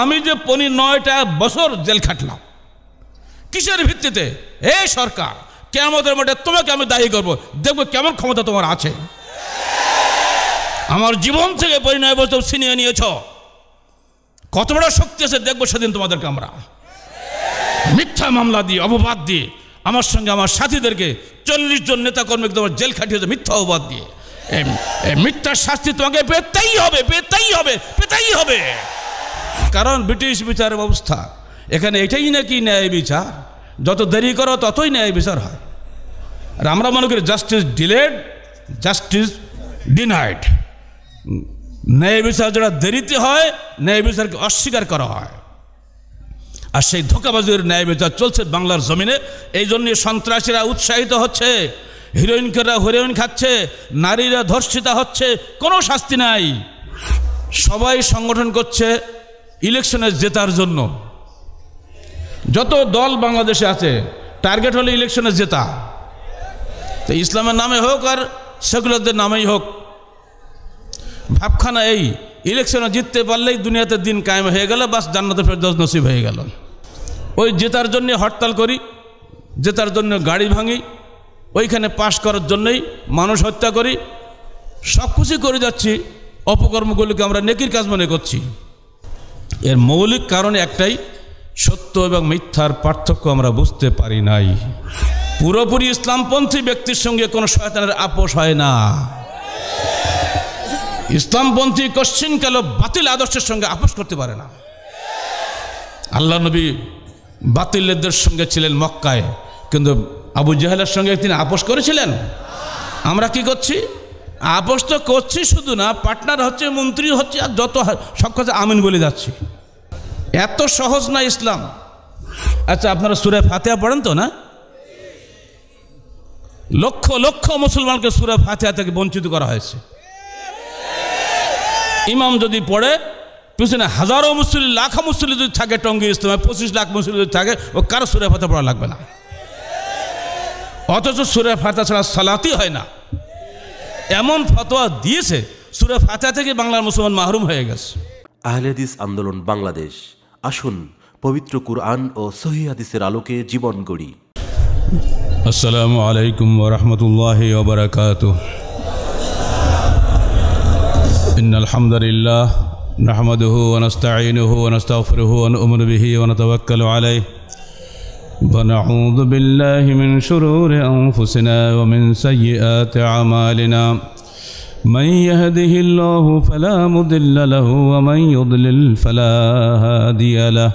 আমি যে পনি নয়টা বছর জেল খাটলাম কিসের ভিত্তিতে এ সরকার কেমতের মধ্যে তোমাকে আমি দায়ী করবো দেখবো কেমন ক্ষমতা তোমার আছে আমার জীবন থেকে পনি নয় বছর ছিনিয়ে নিয়েছ কত বড় শক্তি আছে দেখবো সেদিন তোমাদেরকে আমরা মিথ্যা মামলা দিয়ে অপবাদ দিয়ে আমার সঙ্গে আমার সাথীদেরকে চল্লিশ জন নেতাকর্মীকে তোমার জেল খাটিয়েছে মিথ্যা অপবাদ দিয়ে মিথ্যার শাস্তি তোমাকে পেতেই হবে পেতেই হবে পেতেই হবে কারণ ব্রিটিশ বিচার ব্যবস্থা এখানে এটাই নাকি ন্যায় বিচার যত দেরি করো ততই ন্যায় বিচার হয় আর আমরা মনে করি জাস্টিস ডিলেড জাস্টিস ডিনাইড ন্যায় বিচার যেটা দেরিতে হয় ন্যায় বিচারকে অস্বীকার করা হয় আর সেই ধোকাবাজির ন্যায় বিচার চলছে বাংলার জমিনে এই জন্যে সন্ত্রাসীরা উৎসাহিত হচ্ছে হিরোইনকেরা হিরোইন খাচ্ছে নারীরা ধর্ষিতা হচ্ছে কোনো শাস্তি নাই সবাই সংগঠন করছে ইলেকশনে জেতার জন্য যত দল বাংলাদেশে আছে টার্গেট হলো ইলেকশনে জেতা তো ইসলামের নামে হোক আর সেকুলারদের নামেই হোক ভাবখানা এই ইলেকশনে জিততে পারলেই দুনিয়াতে দিন কায়েম হয়ে গেল বাস জান্নাতে দশ নসিব হয়ে গেল ওই জেতার জন্যে হরতাল করি জেতার জন্য গাড়ি ভাঙি ওইখানে পাশ করার জন্যই মানুষ হত্যা করি সব কিছুই করে যাচ্ছি অপকর্মগুলিকে আমরা নেকির কাজ মনে করছি এর মৌলিক কারণ একটাই সত্য এবং মিথ্যার পার্থক্য আমরা বুঝতে পারি নাই পুরোপুরি ইসলামপন্থী ব্যক্তির সঙ্গে কোনো শয়তানের আপোষ হয় না ইসলামপন্থী কাল বাতিল আদর্শের সঙ্গে আপোষ করতে পারে না আল্লাহ নবী বাতিলদের সঙ্গে ছিলেন মক্কায় কিন্তু আবু জাহেলের সঙ্গে তিনি আপোষ করেছিলেন আমরা কি করছি আপোষ তো করছি শুধু না পার্টনার হচ্ছে মন্ত্রী হচ্ছে আর যত সব কথা আমিন বলে যাচ্ছি এত সহজ না ইসলাম আচ্ছা আপনারা সুরে ফাতেহা পড়েন তো না লক্ষ লক্ষ মুসলমানকে সুরে ফাতেহা থেকে বঞ্চিত করা হয়েছে ইমাম যদি পড়ে পিছনে হাজারো মুসলিম লাখো মুসলিম যদি থাকে টঙ্গি ইসলামে পঁচিশ লাখ মুসলিম যদি থাকে ও কারো সুরে ফাতে পড়া লাগবে না অথচ সুরে ফাতা ছাড়া সালাতি হয় না এমন ফতোয়া দিয়েছে সুরে ফাতা থেকে বাংলার মুসলমান মাহরুম হয়ে গেছে আহলেদিস আন্দোলন বাংলাদেশ আসুন পবিত্র কুরআন ও সহিদের আলোকে জীবন গড়ি আসসালামু আলাইকুম রহমতুল্লাহ ওবরাকাত نحمده ونستعينه ونستغفره ونؤمن به ونتوكل عليه ونعوذ بالله من شرور أنفسنا ومن سيئات أعمالنا من يهده الله فلا مضل له ومن يضلل فلا هادي له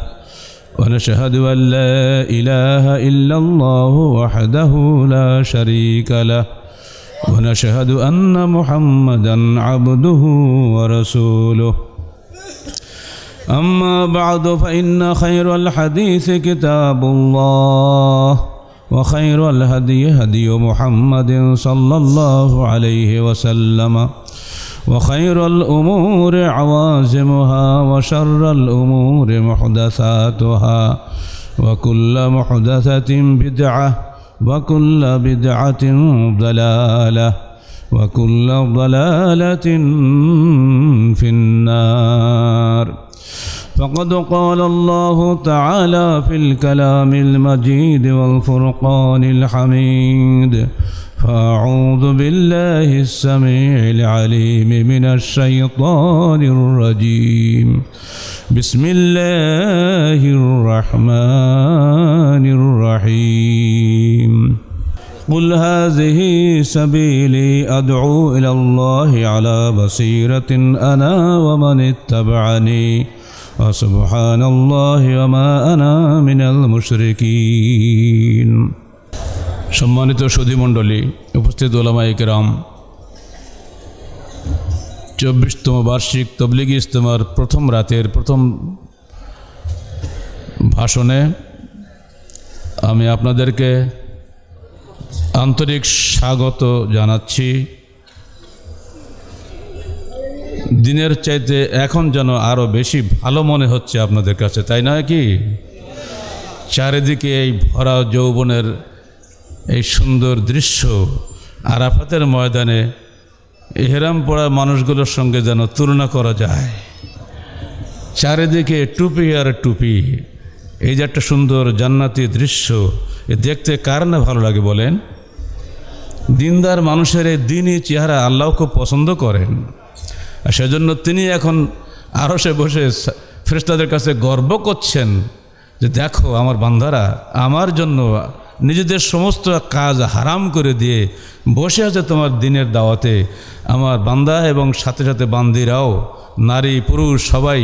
ونشهد أن لا إله إلا الله وحده لا شريك له ونشهد أن محمدا عبده ورسوله أما بعد فإن خير الحديث كتاب الله وخير الهدي هدي محمد صلى الله عليه وسلم وخير الأمور عوازمها وشر الأمور محدثاتها وكل محدثة بدعة وكل بدعة ضلالة وكل ضلالة في النار فقد قال الله تعالى في الكلام المجيد والفرقان الحميد فأعوذ بالله السميع العليم من الشيطان الرجيم بسم الله الرحمن الرحيم قل هذه سبيلي أدعو إلى الله على بصيرة أنا ومن اتبعني وسبحان الله وما أنا من المشركين সম্মানিত সুধীমণ্ডলী উপস্থিত ওলামা একরাম চব্বিশতম বার্ষিক তবলিগ ইজতেমার প্রথম রাতের প্রথম ভাষণে আমি আপনাদেরকে আন্তরিক স্বাগত জানাচ্ছি দিনের চাইতে এখন যেন আরও বেশি ভালো মনে হচ্ছে আপনাদের কাছে তাই নয় কি চারিদিকে এই ভরা যৌবনের এই সুন্দর দৃশ্য আরাফাতের ময়দানে এহেরাম পড়া মানুষগুলোর সঙ্গে যেন তুলনা করা যায় চারিদিকে টুপি আর টুপি এই যে একটা সুন্দর জান্নাতি দৃশ্য এ দেখতে কার না ভালো লাগে বলেন দিনদার মানুষের এই দিনই চেহারা আল্লাহ খুব পছন্দ করেন আর সেজন্য তিনি এখন আরও সে বসে ফেরেস্তাদের কাছে গর্ব করছেন যে দেখো আমার বান্ধারা আমার জন্য নিজেদের সমস্ত কাজ হারাম করে দিয়ে বসে আছে তোমার দিনের দাওয়াতে আমার বান্দা এবং সাথে সাথে বান্দিরাও নারী পুরুষ সবাই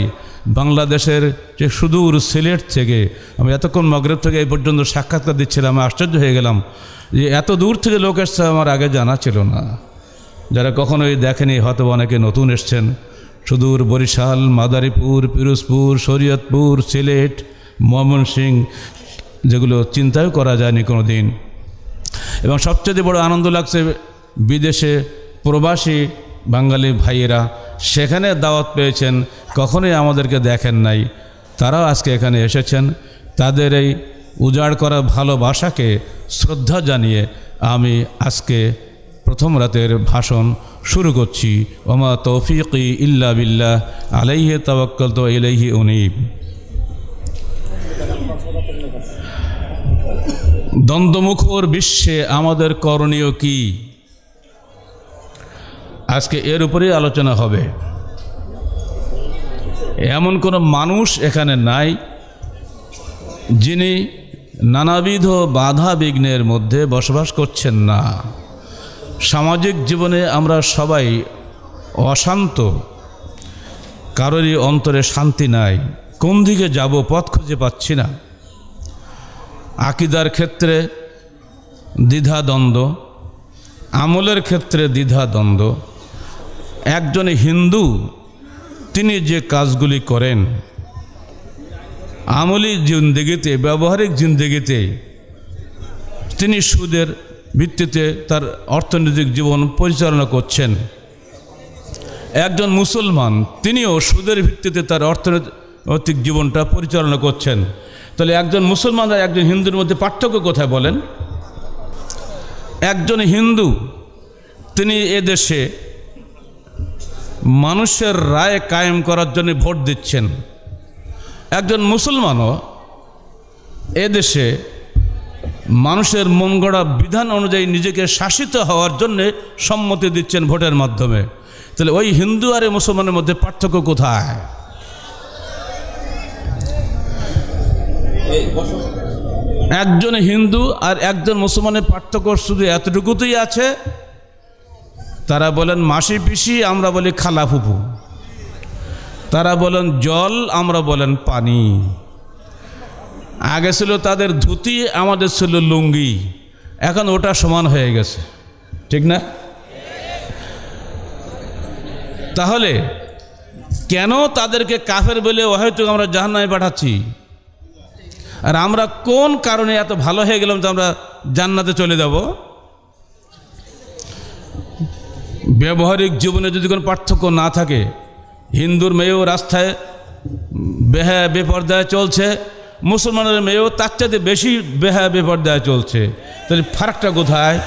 বাংলাদেশের যে সুদূর সিলেট থেকে আমি এতক্ষণ মগরেব থেকে এই পর্যন্ত সাক্ষাৎকার দিচ্ছিলাম আমি আশ্চর্য হয়ে গেলাম যে এত দূর থেকে লোক এসছে আমার আগে জানা ছিল না যারা কখনোই দেখেনি হয়তো অনেকে নতুন এসছেন সুদূর বরিশাল মাদারীপুর পিরোজপুর শরীয়তপুর সিলেট ময়মনসিং যেগুলো চিন্তাও করা যায়নি কোনো দিন এবং সবচেয়ে বড় আনন্দ লাগছে বিদেশে প্রবাসী বাঙালি ভাইয়েরা সেখানে দাওয়াত পেয়েছেন কখনোই আমাদেরকে দেখেন নাই তারাও আজকে এখানে এসেছেন তাদের এই উজাড় করা ভালোবাসাকে শ্রদ্ধা জানিয়ে আমি আজকে প্রথম রাতের ভাষণ শুরু করছি ওমা তৌফিক ইল্লা বিল্লাহ আলাইহে তাবাক্কাল তো ইলাইহি উনিব দ্বন্দ্বমুখর বিশ্বে আমাদের করণীয় কি আজকে এর উপরেই আলোচনা হবে এমন কোনো মানুষ এখানে নাই যিনি নানাবিধ বাধা বিঘ্নের মধ্যে বসবাস করছেন না সামাজিক জীবনে আমরা সবাই অশান্ত কারোরই অন্তরে শান্তি নাই কোন দিকে যাব পথ খুঁজে পাচ্ছি না আকিদার ক্ষেত্রে দ্বিধাদ্বন্দ্ব আমলের ক্ষেত্রে দ্বিধাদ্বন্দ্ব একজন হিন্দু তিনি যে কাজগুলি করেন আমলি জিন্দেগিতে ব্যবহারিক জিন্দেগিতে তিনি সুদের ভিত্তিতে তার অর্থনৈতিক জীবন পরিচালনা করছেন একজন মুসলমান তিনিও সুদের ভিত্তিতে তার অর্থনৈতিক জীবনটা পরিচালনা করছেন তাহলে একজন মুসলমান আর একজন হিন্দুর মধ্যে পার্থক্য কোথায় বলেন একজন হিন্দু তিনি এদেশে মানুষের রায় কায়েম করার জন্য ভোট দিচ্ছেন একজন মুসলমানও এদেশে মানুষের মন গড়া বিধান অনুযায়ী নিজেকে শাসিত হওয়ার জন্যে সম্মতি দিচ্ছেন ভোটের মাধ্যমে তাহলে ওই হিন্দু আর মুসলমানের মধ্যে পার্থক্য কোথায় একজন হিন্দু আর একজন মুসলমানের পার্থক্য শুধু এতটুকুতেই আছে তারা বলেন মাসি পিসি আমরা বলি খালা ফুপু তারা বলেন জল আমরা বলেন পানি আগে ছিল তাদের ধুতি আমাদের ছিল লুঙ্গি এখন ওটা সমান হয়ে গেছে ঠিক না তাহলে কেন তাদেরকে কাফের বলে হয়তো আমরা জাহান্নায় পাঠাচ্ছি আর আমরা কোন কারণে এত ভালো হয়ে গেলাম যে আমরা জান্নাতে চলে যাব ব্যবহারিক জীবনে যদি কোনো পার্থক্য না থাকে হিন্দুর মেয়েও রাস্তায় বেহা বেপর্দায় চলছে মুসলমানের মেয়েও তার চাইতে বেশি বেহা দেয় চলছে তাহলে ফারাকটা কোথায়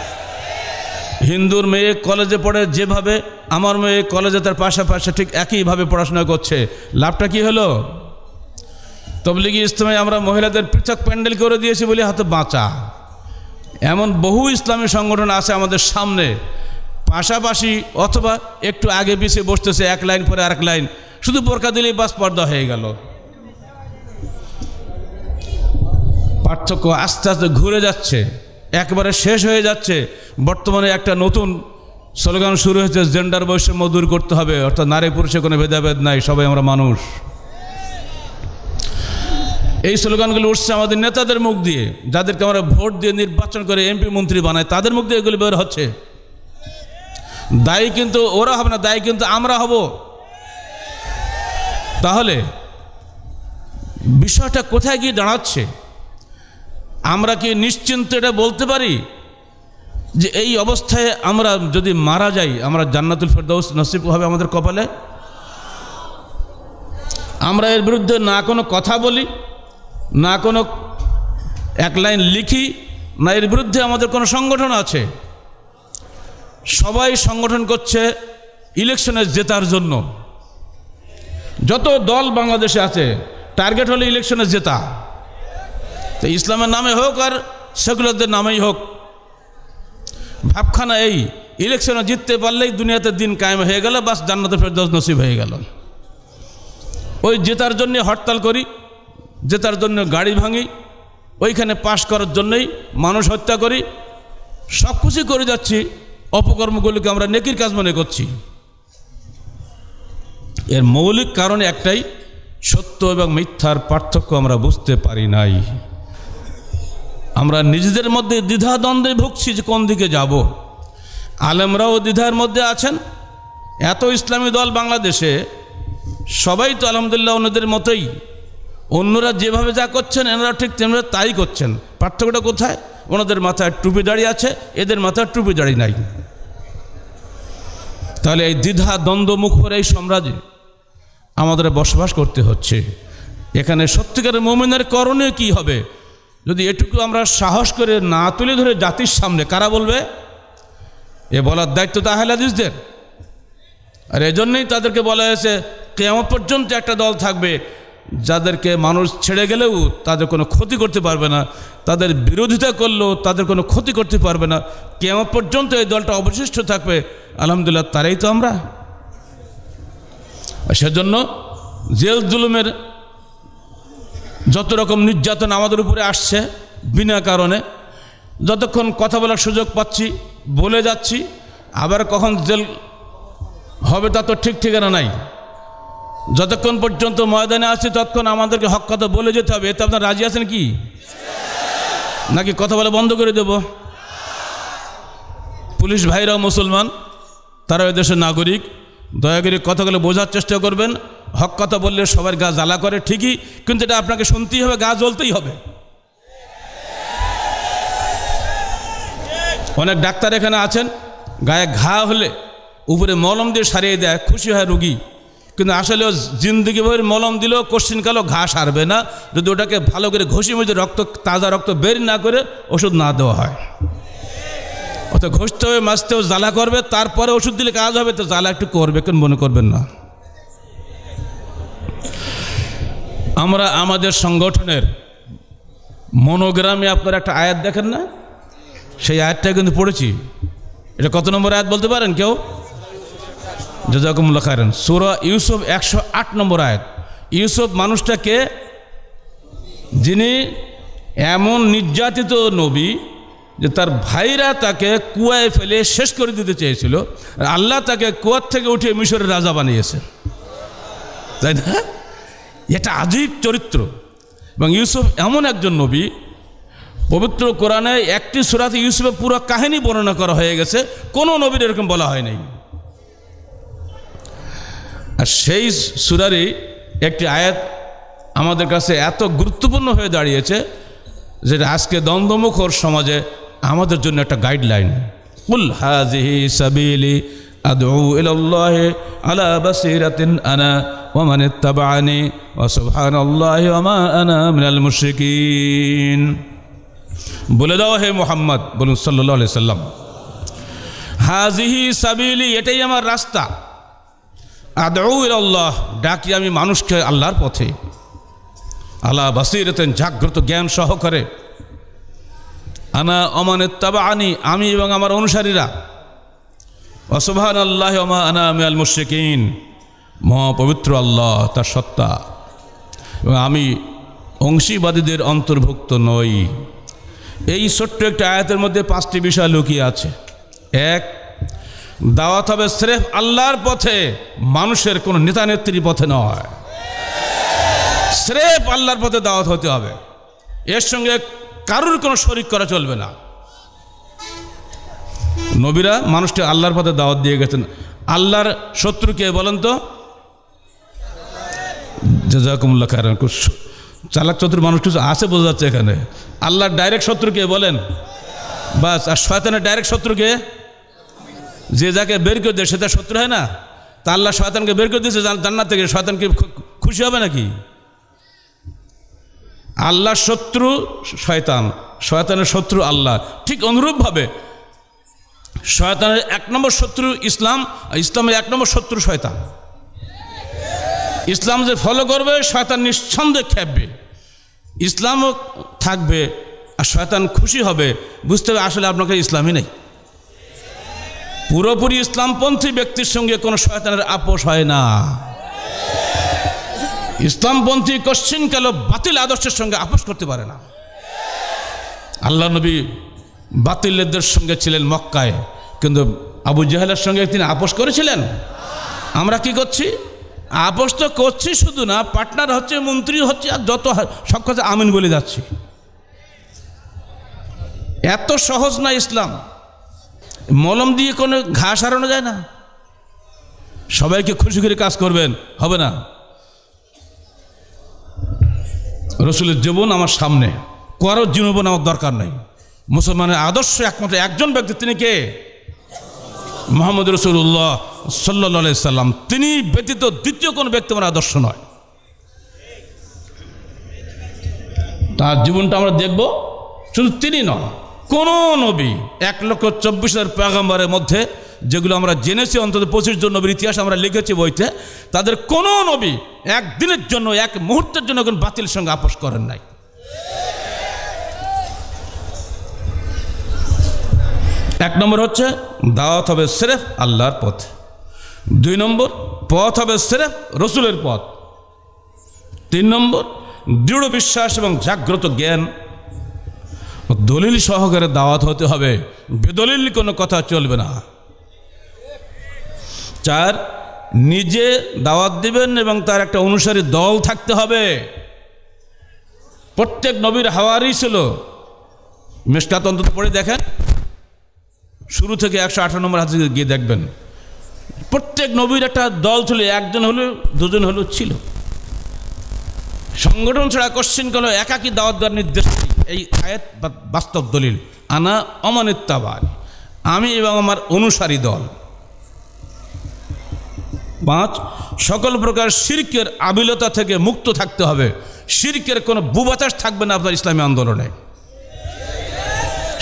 হিন্দুর মেয়ে কলেজে পড়ে যেভাবে আমার মেয়ে কলেজে তার পাশাপাশি ঠিক একইভাবে পড়াশোনা করছে লাভটা কি হলো তবলিগি ইসলামে আমরা মহিলাদের পৃথক প্যান্ডেল করে দিয়েছি বলে হাতে বাঁচা এমন বহু ইসলামী সংগঠন আছে আমাদের সামনে পাশাপাশি অথবা একটু আগে পিছিয়ে বসতেছে এক লাইন পরে আরেক লাইন শুধু বোরকা দিলেই বাস পর্দা হয়ে গেল পার্থক্য আস্তে আস্তে ঘুরে যাচ্ছে একবারে শেষ হয়ে যাচ্ছে বর্তমানে একটা নতুন স্লোগান শুরু হয়েছে জেন্ডার বৈষম্য দূর করতে হবে অর্থাৎ নারী পুরুষে কোনো ভেদাভেদ নাই সবাই আমরা মানুষ এই স্লোগানগুলো উঠছে আমাদের নেতাদের মুখ দিয়ে যাদেরকে আমরা ভোট দিয়ে নির্বাচন করে এমপি মন্ত্রী বানায় তাদের মুখ দিয়ে এগুলো বের হচ্ছে দায়ী কিন্তু ওরা হবে না দায়ী কিন্তু আমরা হব তাহলে বিষয়টা কোথায় গিয়ে দাঁড়াচ্ছে আমরা কি নিশ্চিন্ত এটা বলতে পারি যে এই অবস্থায় আমরা যদি মারা যাই আমরা জান্নাতুল ফেরদৌস নসিব হবে আমাদের কপালে আমরা এর বিরুদ্ধে না কোনো কথা বলি না কোনো এক লাইন লিখি না এর বিরুদ্ধে আমাদের কোনো সংগঠন আছে সবাই সংগঠন করছে ইলেকশনে জেতার জন্য যত দল বাংলাদেশে আছে টার্গেট হলো ইলেকশনে জেতা তো ইসলামের নামে হোক আর সেকুলারদের নামেই হোক ভাবখানা এই ইলেকশনে জিততে পারলেই দুনিয়াতে দিন কায়েম হয়ে গেল বাস জান্নাতে দশ নসিব হয়ে গেল ওই জেতার জন্য হরতাল করি জেতার জন্য গাড়ি ভাঙি ওইখানে পাশ করার জন্যই মানুষ হত্যা করি সব কিছুই করে যাচ্ছি অপকর্মগুলিকে আমরা নেকির কাজ মনে করছি এর মৌলিক কারণ একটাই সত্য এবং মিথ্যার পার্থক্য আমরা বুঝতে পারি নাই আমরা নিজেদের মধ্যে দ্বিধাদ্বন্দ্বে ভুগছি যে কোন দিকে যাব আলেমরাও দ্বিধার মধ্যে আছেন এত ইসলামী দল বাংলাদেশে সবাই তো আলহামদুলিল্লাহ ওনাদের মতোই অন্যরা যেভাবে যা করছেন এনারা ঠিক তেমন তাই করছেন পার্থক্যটা কোথায় ওনাদের মাথায় টুপি দাঁড়িয়ে আছে এদের মাথায় টুপি দাঁড়িয়ে নাই তাহলে এই দ্বিধা করে এই সাম্রাজ্যে আমাদের বসবাস করতে হচ্ছে এখানে সত্যিকারের মোমেনের করণীয় কি হবে যদি এটুকু আমরা সাহস করে না তুলে ধরে জাতির সামনে কারা বলবে এ বলার দায়িত্ব তো আহলাদিসদের আর এজন্যই তাদেরকে বলা হয়েছে কেমন পর্যন্ত একটা দল থাকবে যাদেরকে মানুষ ছেড়ে গেলেও তাদের কোনো ক্ষতি করতে পারবে না তাদের বিরোধিতা করলেও তাদের কোনো ক্ষতি করতে পারবে না কেমন পর্যন্ত এই দলটা অবশিষ্ট থাকবে আলহামদুলিল্লাহ তারাই তো আমরা সেজন্য জেল জুলুমের যত রকম নির্যাতন আমাদের উপরে আসছে বিনা কারণে যতক্ষণ কথা বলার সুযোগ পাচ্ছি বলে যাচ্ছি আবার কখন জেল হবে তা তো ঠিক ঠিকানা নাই যতক্ষণ পর্যন্ত ময়দানে আছি ততক্ষণ আমাদেরকে হক কথা বলে যেতে হবে এতে আপনার রাজি আছেন কি নাকি কথা বলে বন্ধ করে দেব পুলিশ ভাইরাও মুসলমান তারা এদেশের নাগরিক দয়া করে কথাগুলো বোঝার চেষ্টা করবেন হক কথা বললে সবার গা জ্বালা করে ঠিকই কিন্তু এটা আপনাকে শুনতেই হবে গা জ্বলতেই হবে অনেক ডাক্তার এখানে আছেন গায়ে ঘা হলে উপরে মলম দিয়ে সারিয়ে দেয় খুশি হয় রুগী কিন্তু আসলে জিন্দগি ভাবে মলম দিলেও কালো ঘা সারবে না যদি ওটাকে ভালো করে ঘষি মধ্যে রক্ত তাজা রক্ত বের না করে ওষুধ না দেওয়া হয় অত ঘষতে হবে মাছতেও জ্বালা করবে তারপরে ওষুধ দিলে কাজ হবে তো জ্বালা একটু করবে কেন মনে করবেন না আমরা আমাদের সংগঠনের মনোগ্রামে আপনারা একটা আয়াত দেখেন না সেই আয়াতটা কিন্তু পড়েছি এটা কত নম্বর আয়াত বলতে পারেন কেউ জজাকুমুল্লা খারেন সুরা ইউসুফ একশো আট নম্বর আয়াত ইউসুফ মানুষটাকে যিনি এমন নির্যাতিত নবী যে তার ভাইরা তাকে কুয়ায় ফেলে শেষ করে দিতে চেয়েছিল আল্লাহ তাকে কুয়ার থেকে উঠিয়ে মিশরের রাজা বানিয়েছে তাই না এটা আজীব চরিত্র এবং ইউসুফ এমন একজন নবী পবিত্র কোরআনে একটি সুরাতে ইউসুফের পুরো কাহিনী বর্ণনা করা হয়ে গেছে কোনো নবীর এরকম বলা হয় নাই আর সেই সুরারই একটি আয়াত আমাদের কাছে এত গুরুত্বপূর্ণ হয়ে দাঁড়িয়েছে যেটা আজকে দ্বন্দ্বমুখর সমাজে আমাদের জন্য একটা গাইডলাইন উল হাজিহি সাবিলি আদৌ আলা বাসিরাতিন আনা ومن اتبعني وسبحان الله وما أنا من المشركين বলে দাও হে মোহাম্মদ বলুন সাল্লি সাল্লাম হাজিহি সাবিলি এটাই আমার রাস্তা আল্লাহ ডাকি আমি মানুষকে আল্লাহর পথে আল্লাহ বাসিরতেন জাগ্রত জ্ঞান সহকারে আনা অমানের তাবা আনি আমি এবং আমার অনুসারীরা অসুভান আল্লাহ আমা আনা আমি আল মুশিকিন মহাপবিত্র আল্লাহ তার সত্তা এবং আমি অংশীবাদীদের অন্তর্ভুক্ত নই এই ছোট্ট একটা আয়াতের মধ্যে পাঁচটি বিষয় লুকিয়ে আছে এক দাওয়াত হবে স্রেফ আল্লাহর পথে মানুষের কোনো নেতা নেত্রীর পথে নয় স্রেফ আল্লাহর পথে দাওয়াত হতে হবে এর সঙ্গে কারুর কোনো শরিক করা চলবে না নবীরা মানুষকে আল্লাহর পথে দাওয়াত দিয়ে গেছেন আল্লাহর শত্রুকে বলেন তো জাজাকুমুল্লা কারণ চালাক চতুর মানুষ কিছু আছে বোঝা যাচ্ছে এখানে আল্লাহর ডাইরেক্ট শত্রুকে বলেন বাস আর শয়তানের ডাইরেক্ট শত্রুকে যে যাকে বের করে দেয় সে তার শত্রু হয় না তা আল্লাহ শয়তানকে বের করে দিয়েছে জান্নার থেকে শয়তানকে খুশি হবে নাকি আল্লাহর শত্রু শয়তান শয়তানের শত্রু আল্লাহ ঠিক অনুরূপভাবে শয়তানের এক নম্বর শত্রু ইসলাম ইসলামের এক নম্বর শত্রু শয়তান ইসলাম যে ফলো করবে শয়তান নিঃসন্দেহে খেপবে ইসলামও থাকবে আর শয়তান খুশি হবে বুঝতে হবে আসলে আপনাকে ইসলামই নেই পুরোপুরি ইসলামপন্থী ব্যক্তির সঙ্গে কোনো শয়তানের আপোষ হয় না ইসলামপন্থী কশ্চিনকালও বাতিল আদর্শের সঙ্গে আপোষ করতে পারে না আল্লাহ নবী বাতিলদের সঙ্গে ছিলেন মক্কায় কিন্তু আবু জাহেলের সঙ্গে তিনি আপোষ করেছিলেন আমরা কি করছি আপোষ তো করছে শুধু না পার্টনার হচ্ছে মন্ত্রী হচ্ছে আর যত সব কথা আমিন বলে যাচ্ছি এত সহজ না ইসলাম মলম দিয়ে কোনো ঘাস হারানো যায় না সবাইকে খুশি করে কাজ করবেন হবে না রসুলের জীবন আমার সামনে কারোর জীবন আমার দরকার নেই মুসলমানের আদর্শ একমাত্র একজন ব্যক্তি তিনি কে মোহাম্মদ রসুল্লাহ সাল্লা সাল্লাম তিনি ব্যতীত দ্বিতীয় কোনো ব্যক্তি আমার আদর্শ নয় তার জীবনটা আমরা দেখব শুধু তিনি নয় কোন নবী এক লক্ষ চব্বিশ হাজার পেগাম্বারের মধ্যে যেগুলো আমরা জেনেছি অন্তত পঁচিশ জন নবীর ইতিহাস আমরা লিখেছি বইতে তাদের কোনো নবী একদিনের জন্য এক মুহূর্তের জন্য কোন বাতিল সঙ্গে আপোষ করেন নাই এক নম্বর হচ্ছে দাওয়াত হবে সেরেফ আল্লাহর পথ দুই নম্বর পথ হবে সেরেফ রসুলের পথ তিন নম্বর দৃঢ় বিশ্বাস এবং জাগ্রত জ্ঞান দলিল সহকারে দাওয়াত হতে হবে বেদলিল কোনো কথা চলবে না চার নিজে দাওয়াত দিবেন এবং তার একটা অনুসারী দল থাকতে হবে প্রত্যেক নবীর হাওয়ারই ছিল মিসকাত অন্তত পড়ে দেখেন শুরু থেকে একশো আঠারো নম্বর হাদিস গিয়ে দেখবেন প্রত্যেক নবীর একটা দল ছিল একজন হলেও দুজন হলেও ছিল সংগঠন ছাড়া কোশ্চিন করলো একাকি দাওয়াত দেওয়ার নির্দেশ এই আয়াত বাস্তব দলিল আনা অমানিত্যাবাদ আমি এবং আমার অনুসারী দল পাঁচ সকল প্রকার সিরকের আবিলতা থেকে মুক্ত থাকতে হবে সিরকের কোনো বুবাতাস থাকবে না আপনার ইসলামী আন্দোলনে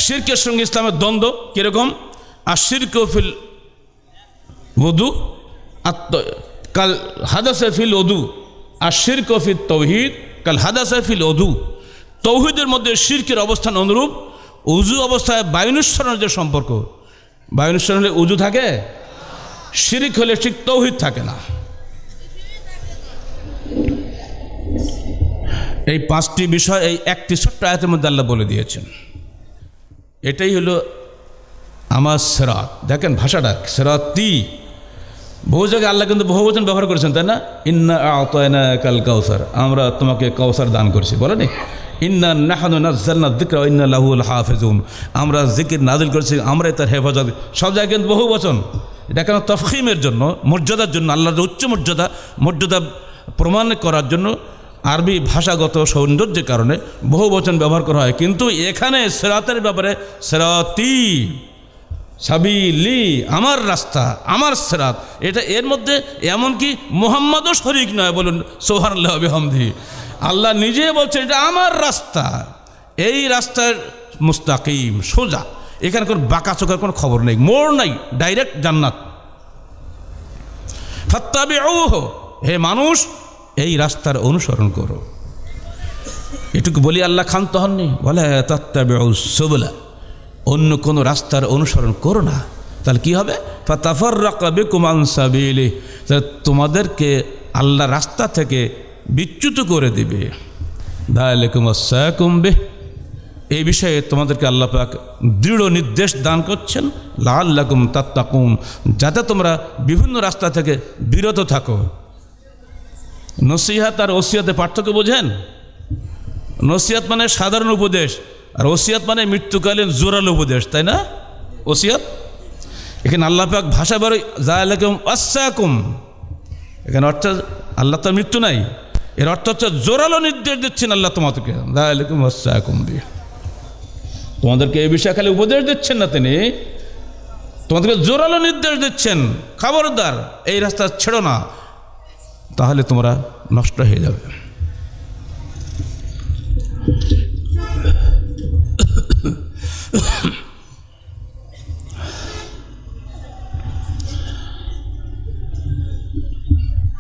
শিরকের সঙ্গে ইসলামের দ্বন্দ্ব কীরকম আর শির্ক ফিল বধু আত্ম কাল হাদাসে ফিল অধু আর শির্ক ফিল তৌহিদ কাল হাদাসে ফিল অধু তৌহিদের মধ্যে শিরকের অবস্থান অনুরূপ উজু অবস্থায় বায়ুনুসরণের যে সম্পর্ক বায়ুনুসরণ হলে উজু থাকে শিরিক হলে ঠিক তৌহিদ থাকে না এই পাঁচটি বিষয় এই একটি ছোট্ট আয়তের মধ্যে আল্লাহ বলে দিয়েছেন এটাই হলো আমার সেরাত দেখেন ভাষাটা সেরাতি বহু জায়গায় আল্লাহ কিন্তু বহু বচন ব্যবহার করেছেন তাই না ইন্না আতয়না কাল কাউসার আমরা তোমাকে কাউসার দান করেছি বলে নি ইন্না নাহানু নাজ্জালনা যিকরা ইন্না লাহুল হাফিজুন আমরা জিকির নাজিল করেছি আমরাই তার হেফাজত সব জায়গায় কিন্তু বহু বচন এটা কেন তফখিমের জন্য মর্যাদার জন্য আল্লাহর উচ্চ মর্যাদা মর্যাদা প্রমাণ করার জন্য আরবি ভাষাগত সৌন্দর্যের কারণে বহু বচন ব্যবহার করা হয় কিন্তু এখানে সেরাতের ব্যাপারে সেরাতি সাবিলি আমার রাস্তা আমার সেরাত এটা এর মধ্যে এমনকি মোহাম্মদও শরিক নয় বলুন সোহান আল্লাহমদি আল্লাহ নিজে বলছে এটা আমার রাস্তা এই রাস্তার মুস্তাকিম সোজা এখানে কোনো বাঁকা চোখের কোনো খবর নেই মোড় নাই ডাইরেক্ট জান্নাত ফাত্তাবি হে মানুষ এই রাস্তার অনুসরণ করো এটুকু বলি আল্লাহ ক্ষান্ত হননি বলে তত্ত্বাবে সবলা অন্য কোনো রাস্তার অনুসরণ করো না তাহলে কি হবে তাফর রাকাবে কুমানসাবিলে তাহলে তোমাদেরকে আল্লাহ রাস্তা থেকে বিচ্যুত করে দিবে দায়ালে কুমাশা কুম্বে এই বিষয়ে তোমাদেরকে আল্লাহ পাক দৃঢ় নির্দেশ দান করছেন লাল্লাকুম তাত্তাকুম যাতে তোমরা বিভিন্ন রাস্তা থেকে বিরত থাকো নসিহাত আর ওসিয়াতে পার্থক্য বোঝেন নসিহাত মানে সাধারণ উপদেশ আর ওসিয়াত মানে মৃত্যুকালীন জোরালো উপদেশ তাই না ওসিয়াত এখানে আল্লাহ পাক ভাষা বারো জায়ালাকুম আসাকুম এখানে অর্থাৎ আল্লাহ তো মৃত্যু নাই এর অর্থ হচ্ছে জোরালো নির্দেশ দিচ্ছেন আল্লাহ তোমাদেরকে জায়ালাকুম আসাকুম দিয়ে তোমাদেরকে এই বিষয়ে খালি উপদেশ দিচ্ছেন না তিনি তোমাদেরকে জোরালো নির্দেশ দিচ্ছেন খবরদার এই রাস্তা ছেড়ো না তাহলে তোমরা নষ্ট হয়ে যাবে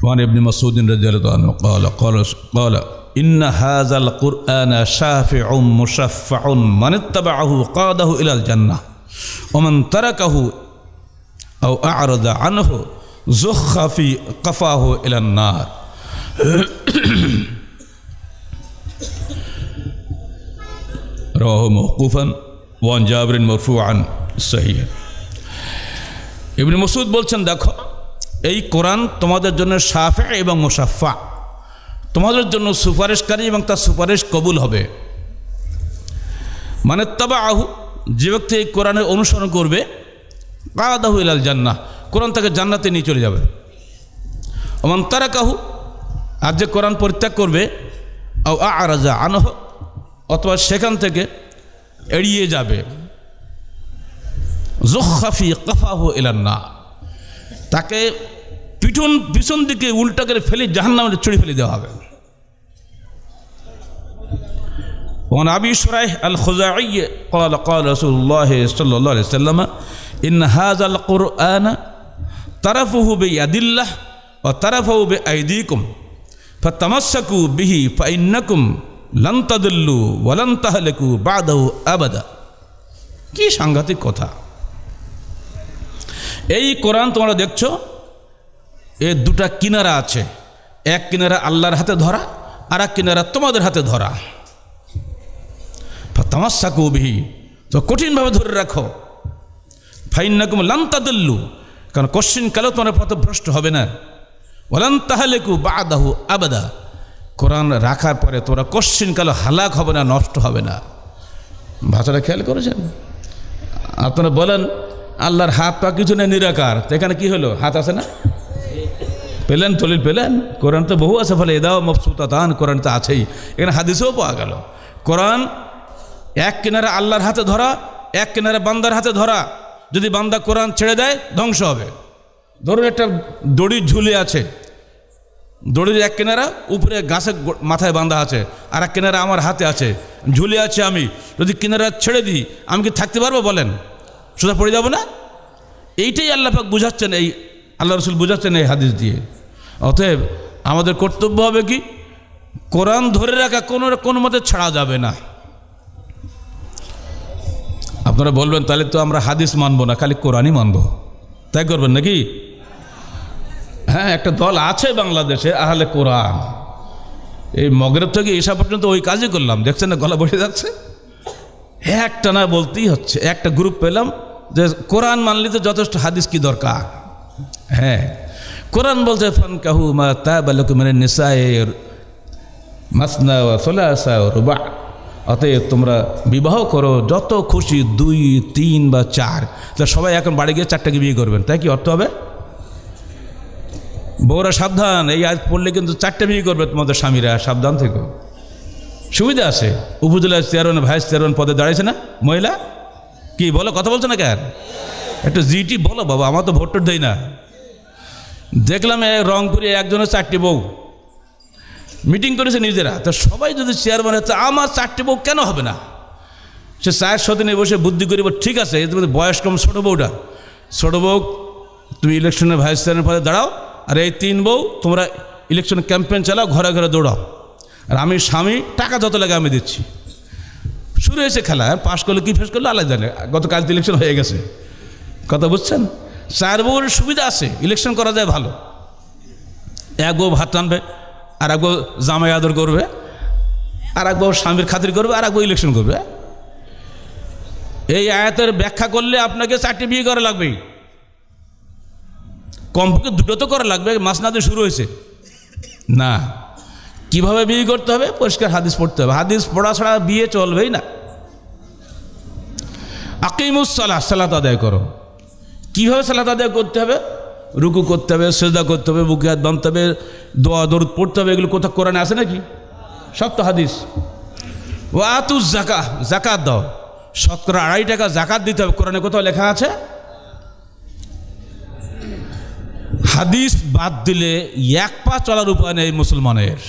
وعن ابن مسعود رضي الله عنه قال قال قال إن هذا القرآن شافع مشفع من اتبعه قاده إلى الجنة ومن تركه أو أعرض عنه জোখাফি কাফাহ এলান্নার রাহ ওয়ান জাবরিন মসুদ বলছেন দেখো এই কোরআন তোমাদের জন্য সাফে এবং মুসাফা তোমাদের জন্য সুপারিশকারী এবং তার সুপারিশ কবুল হবে মানে তবা আহু যে ব্যক্তি এই কোরআনের অনুসরণ করবে কাদাহু ইলাল কোরআন তাকে জান্নাতে নিয়ে চলে যাবে অমান তারা কাহু আর যে কোরআন পরিত্যাগ করবে আও আরাজা আনহ অথবা সেখান থেকে এড়িয়ে যাবে জোখাফি কাফাহ এলান্না তাকে পিঠন পিছন দিকে উল্টা করে ফেলে জাহান্নামে ছড়ি ফেলে দেওয়া হবে وعن أبي شريح الخزاعي قال قال رسول الله صلى الله عليه وسلم إن هذا القرآن তারাফুহুবে ইয়াদিল্লাহ ও তারাফাউবে আইদিকুম ফতামাসাকু বিহি ফাইন্নাকুম লন্তাদুল্লু ওয়ালন্তাহলেকু বাদাউ আবাদা কি সাংঘাতিক কথা এই কোরআন তোমরা দেখছো এর দুটা কিনারা আছে এক কিনারা আল্লাহর হাতে ধরা আর এক কিনারা তোমাদের হাতে ধরা তামাশা কৌবিহি তো কঠিনভাবে ধরে রাখো ফাইন্নাকুম লান্তাদুল্লু কারণ কোশ্চিন কালেও তোমরা ভ্রষ্ট হবে না বলেন তাহলে কু বাহু আবাদা কোরআন রাখার পরে তোমরা কোশ্চিন কালো হালাক হবে না নষ্ট হবে না ভাষাটা খেয়াল করেছেন আপনারা বলেন আল্লাহর হাত পা কিছু নেই নিরাকার এখানে কি হলো হাত আছে না পেলেন তলিল পেলেন কোরআন তো বহু আছে ফলে এদাও মফসুতা তান কোরআন তো আছেই এখানে হাদিসেও পাওয়া গেল কোরআন এক কিনারে আল্লাহর হাতে ধরা এক কিনারে বান্দার হাতে ধরা যদি বান্দা কোরআন ছেড়ে দেয় ধ্বংস হবে ধরুন একটা দড়ি ঝুলে আছে দড়ির এক কেনারা উপরে গাছের মাথায় বাঁধা আছে আর এক কেনারা আমার হাতে আছে ঝুলে আছে আমি যদি কিনারা ছেড়ে দিই আমি কি থাকতে পারবো বলেন সোজা পড়ে যাবো না এইটাই আল্লাপাক বুঝাচ্ছেন এই আল্লাহ রসুল বুঝাচ্ছেন এই হাদিস দিয়ে অতএব আমাদের কর্তব্য হবে কি কোরআন ধরে রাখা কোনো কোনো মতে ছাড়া যাবে না আপনারা বলবেন তাহলে তো আমরা হাদিস মানবো না খালি কোরআনই মানব তাই করবেন নাকি হ্যাঁ একটা দল আছে বাংলাদেশে আহলে কোরআন এই মগরেব থেকে এসা পর্যন্ত ওই কাজই করলাম দেখছেন না গলা বসে যাচ্ছে একটা না বলতেই হচ্ছে একটা গ্রুপ পেলাম যে কোরআন মানলি তো যথেষ্ট হাদিস কি দরকার হ্যাঁ কোরআন বলছে ফান কাহু মা তা বালক মানে নিসায়ের মাসনা সোলা রুবা অতএব তোমরা বিবাহ করো যত খুশি দুই তিন বা চার তা সবাই এখন বাড়ি গিয়ে চারটাকে বিয়ে করবেন তাই কি অর্থ হবে বউরা সাবধান এই আজ পড়লে কিন্তু চারটে বিয়ে করবে তোমাদের স্বামীরা সাবধান থেকে সুবিধা আছে উপজেলা চেয়ারম্যান ভাইস চেয়ারম্যান পদে দাঁড়িয়েছে না মহিলা কি বলো কথা বলছো না কেন একটু জিটি বলো বাবা আমার তো ভোট দেয় না দেখলাম রংপুরে একজনের চারটি বউ মিটিং করেছে নিজেরা তো সবাই যদি চেয়ারম্যান হচ্ছে আমার চারটে বউ কেন হবে না সে চায়ের সাথে নিয়ে বসে বুদ্ধি করিব ঠিক আছে এর মধ্যে বয়স কম ছোট বউটা ছোট বউ তুমি ইলেকশনে ভাইস চেয়ারম্যান পদে দাঁড়াও আর এই তিন বউ তোমরা ইলেকশন ক্যাম্পেন চালাও ঘরে ঘরে দৌড়াও আর আমি স্বামী টাকা যত লাগে আমি দিচ্ছি শুরু হয়েছে খেলা পাশ করলে কী ফেস করলে আলাদা জানে গত কাল ইলেকশন হয়ে গেছে কথা বুঝছেন চার বউর সুবিধা আছে ইলেকশন করা যায় ভালো এক বউ ভাত টানবে আর একবো জামাই আদর করবে আর একবো স্বামীর খাতির করবে আর একবো ইলেকশন করবে এই আয়াতের ব্যাখ্যা করলে আপনাকে চারটি বিয়ে করা লাগবে কমপক্ষে দুটো তো করা লাগবে মাসনাদে শুরু হয়েছে না কিভাবে বিয়ে করতে হবে পরিষ্কার হাদিস পড়তে হবে হাদিস পড়া ছাড়া বিয়ে চলবেই না আকিমুসাল্লাহ সালাত আদায় করো কীভাবে সালাত আদায় করতে হবে রুকু করতে হবে সেজদা করতে হবে বুকে হাত বাঁধতে হবে দোয়া দরুদ পড়তে হবে এগুলো কোথাও কোরআনে আছে নাকি সব তো হাদিস ও আতু জাকা জাকাত দাও সতেরো আড়াই টাকা জাকাত দিতে হবে কোরআনে কোথাও লেখা আছে হাদিস বাদ দিলে এক পা চলার উপায় নেই মুসলমানের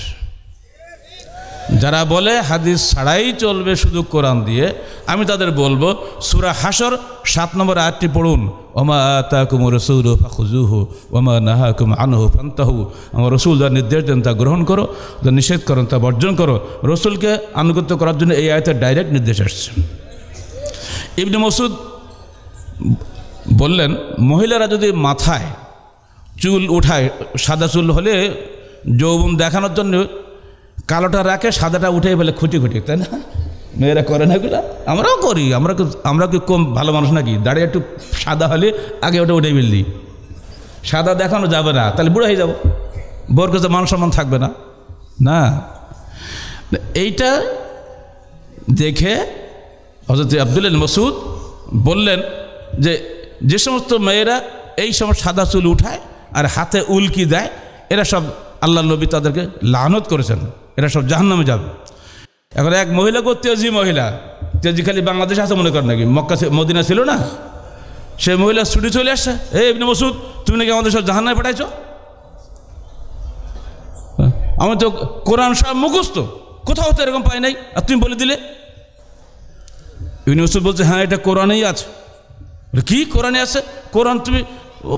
যারা বলে হাদিস ছাড়াই চলবে শুধু কোরআন দিয়ে আমি তাদের বলবো সুরা হাসর সাত নম্বর আটটি পড়ুন ওমা তা কুমু রসুল ফাখুজুহু ওমা নাহা কুম আনহু ফান্তাহু আমার রসুল যা নির্দেশ দেন তা গ্রহণ করো যা নিষেধ করেন তা বর্জন করো রসুলকে আনুগত্য করার জন্য এই আয়তে ডাইরেক্ট নির্দেশ আসছে ইবনে মসুদ বললেন মহিলারা যদি মাথায় চুল উঠায় সাদা চুল হলে যৌবন দেখানোর জন্য কালোটা রাখে সাদাটা উঠে বলে খুঁটি খুঁটি তাই না মেয়েরা করে না এগুলো আমরাও করি আমরা আমরা কি কম ভালো মানুষ নাকি দাঁড়িয়ে একটু সাদা হলে আগে ওটা উঠে ফেললি সাদা দেখানো যাবে না তাহলে বুড়ো হয়ে যাবো বোর কাছে মান সম্মান থাকবে না না এইটা দেখে হজরত আবদুল্লাল মসুদ বললেন যে যে সমস্ত মেয়েরা এই সময় সাদা চুল উঠায় আর হাতে উলকি দেয় এরা সব আল্লাহ নবী তাদেরকে লানত করেছেন এরা সব জাহান্নামে যাবে এখন এক মহিলা তেজি মহিলা তেজি খালি বাংলাদেশে আছে মনে করেন নাকি মক্কা মদিনা ছিল না সে মহিলা ছুটি চলে আসছে এ ইবনে মসুদ তুমি নাকি আমাদের সব জাহান্নায় পাঠাইছো হ্যাঁ? আমার তো কোরআন সাহেব মুখস্ত কোথাও তো এরকম পাই নাই আর তুমি বলে দিলে ইবনে মসুদ বলছে হ্যাঁ এটা কোরআনেই আছে কি কোরআনে আছে কোরআন তুমি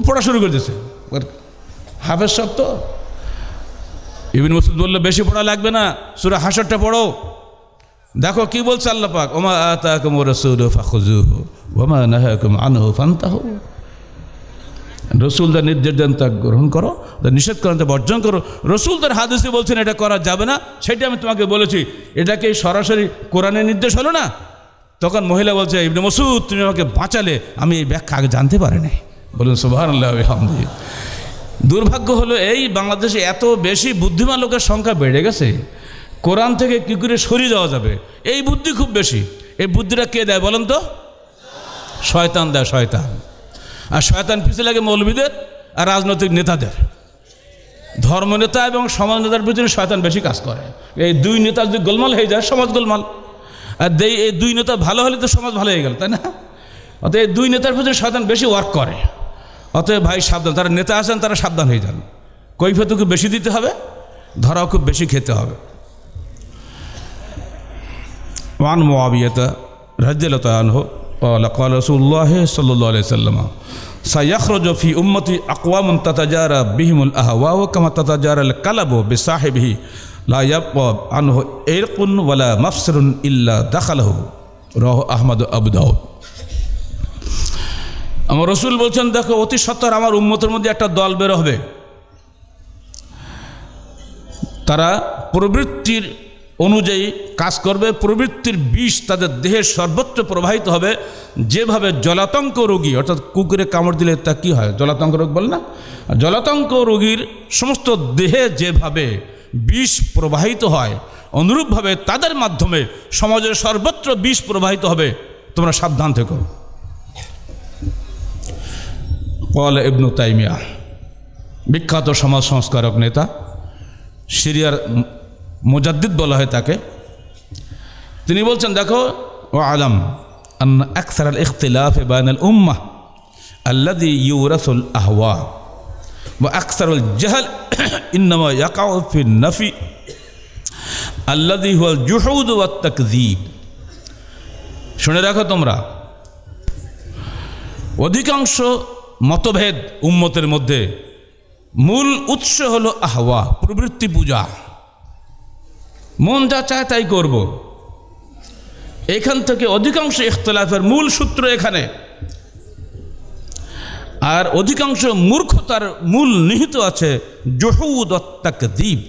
পড়া শুরু করে দিয়েছে হাফের সব তো ইবিন মসুদ বললো বেশি পড়া লাগবে না সুরা হাসরটা পড়ো দেখো কি বলছে আল্লাহ পাক ওমা আতাকুম রসুল ফাখুজু ওমা নাহাকুম আনহু ফান্তাহু রসুল নির্দেশ দেন তা গ্রহণ করো তা নিষেধ করেন তা বর্জন করো রসুল তার হাদিসে বলছেন এটা করা যাবে না সেটা আমি তোমাকে বলেছি এটাকে সরাসরি কোরআনের নির্দেশ হলো না তখন মহিলা বলছে ইবনে মসুদ তুমি আমাকে বাঁচালে আমি এই ব্যাখ্যা আগে জানতে পারি নাই বলুন সুবাহ আল্লাহ দুর্ভাগ্য হলো এই বাংলাদেশে এত বেশি বুদ্ধিমান লোকের সংখ্যা বেড়ে গেছে কোরআন থেকে কী করে সরিয়ে যাওয়া যাবে এই বুদ্ধি খুব বেশি এই বুদ্ধিটা কে দেয় বলেন তো শয়তান দেয় শয়তান আর শয়তান পিছিয়ে লাগে মৌলবীদের আর রাজনৈতিক নেতাদের ধর্মনেতা এবং সমাজ নেতার পিছনে শয়তান বেশি কাজ করে এই দুই নেতা যদি গোলমাল হয়ে যায় সমাজ গোলমাল আর এই দুই নেতা ভালো হলে তো সমাজ ভালো হয়ে গেল তাই না অর্থাৎ এই দুই নেতার পিছনে শয়তান বেশি ওয়ার্ক করে অতএব ভাই সাবধান তারা নেতা আছেন তারা সাবধান হয়ে যান কৈফতুকে বেশি দিতে হবে ধরাও খুব বেশি খেতে হবে ওয়ান মোয়াবিয়তা রাজ্যালতায়ন হোক লকাল রসুল্লাহ সাল্লি সাল্লাম সাইয়াখরজ ফি উম্মতি আকওয়াম তাতাজারা বিহিমুল আহওয়া ও কামা তাতাজারাল কালাব বি সাহেবহি লাইয়াব আনহ এরকুন ওয়ালা মাফসরুন ইল্লা দাখাল হো রহ আহমদ আবুদাউদ্দ আমার রসুল বলছেন দেখো অতি সত্তর আমার উন্মতের মধ্যে একটা দল বের হবে তারা প্রবৃত্তির অনুযায়ী কাজ করবে প্রবৃত্তির বিষ তাদের দেহে সর্বত্র প্রবাহিত হবে যেভাবে জলাতঙ্ক রোগী অর্থাৎ কুকুরে কামড় দিলে তা কী হয় জলাতঙ্ক রোগ বলে না জলাতঙ্ক রোগীর সমস্ত দেহে যেভাবে বিষ প্রবাহিত হয় অনুরূপভাবে তাদের মাধ্যমে সমাজের সর্বত্র বিষ প্রবাহিত হবে তোমরা সাবধান থেকো পল এবনু তাইমিয়া বিখ্যাত সমাজ সংস্কারক নেতা সিরিয়ার মুজাদ্দিদ বলা হয় তাকে তিনি বলছেন দেখো ও আলম আকসার আল ইখতলাফ এবং উম্মা আল্লাদি ইউরাসুল আহওয়া বা আকসারুল জাহাল ইন্নামা ইয়াকাউফি নাফি আল্লাদি হুয়াল জুহউদ ওয়া তাকজিব শুনে রাখো তোমরা অধিকাংশ মতভেদ উম্মতের মধ্যে মূল উৎস হলো আহওয়া প্রবৃত্তি পূজা মন যা চায় তাই করব এখান থেকে অধিকাংশ ইখতলাফের মূল সূত্র এখানে আর অধিকাংশ মূর্খতার মূল নিহিত আছে জহুদ অত্যাক দ্বীপ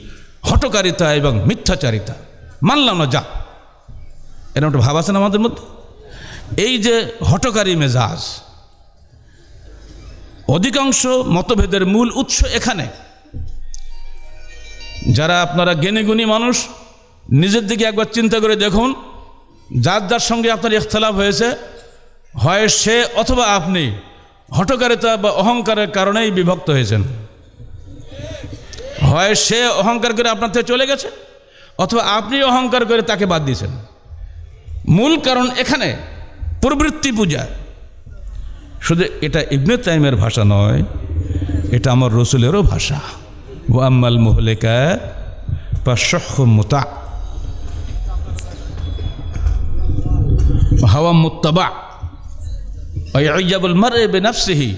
হটকারিতা এবং মিথ্যাচারিতা মানলাম না যা এরকম একটা ভাব আছে না আমাদের মধ্যে এই যে হটকারী মেজাজ অধিকাংশ মতভেদের মূল উৎস এখানে যারা আপনারা জ্ঞানীগুণী মানুষ নিজের দিকে একবার চিন্তা করে দেখুন যার যার সঙ্গে আপনার ইখতলাফ হয়েছে হয় সে অথবা আপনি হটকারিতা বা অহংকারের কারণেই বিভক্ত হয়েছেন হয় সে অহংকার করে আপনার থেকে চলে গেছে অথবা আপনি অহংকার করে তাকে বাদ দিয়েছেন মূল কারণ এখানে প্রবৃত্তি পূজা শুধু এটা ইবনে তাইমের ভাষা নয় এটা আমার রসুলেরও ভাষা ও আম্মাল মোহলেকা বা সহ মোতা হাওয়া মোত্তাবা অয়াবুল মারে বেনাফসিহি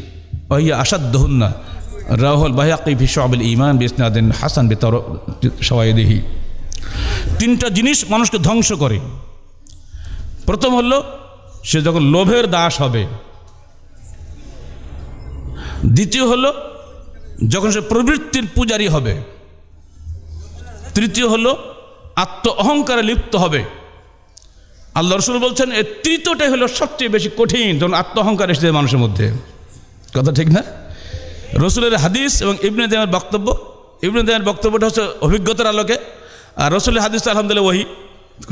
অয়া আসাদ্দহুন্না রাহুল বাহাকি ফিসাবুল ইমান বিসনাদিন হাসান বেতর সবাই সওয়াইদেহি তিনটা জিনিস মানুষকে ধ্বংস করে প্রথম হলো সে যখন লোভের দাস হবে দ্বিতীয় হল যখন সে প্রবৃত্তির পূজারি হবে তৃতীয় হল আত্ম অহংকারে লিপ্ত হবে আল্লাহ রসুল বলছেন এই তৃতীয়টাই হলো সবচেয়ে বেশি কঠিন যখন আত্ম অহংকার এসেছে মানুষের মধ্যে কথা ঠিক না রসুলের হাদিস এবং ইবনে দেয়ার বক্তব্য ইবনে দেয়ার বক্তব্যটা হচ্ছে অভিজ্ঞতার আলোকে আর রসুলের হাদিস আলহামদুলিল্লাহ ওহি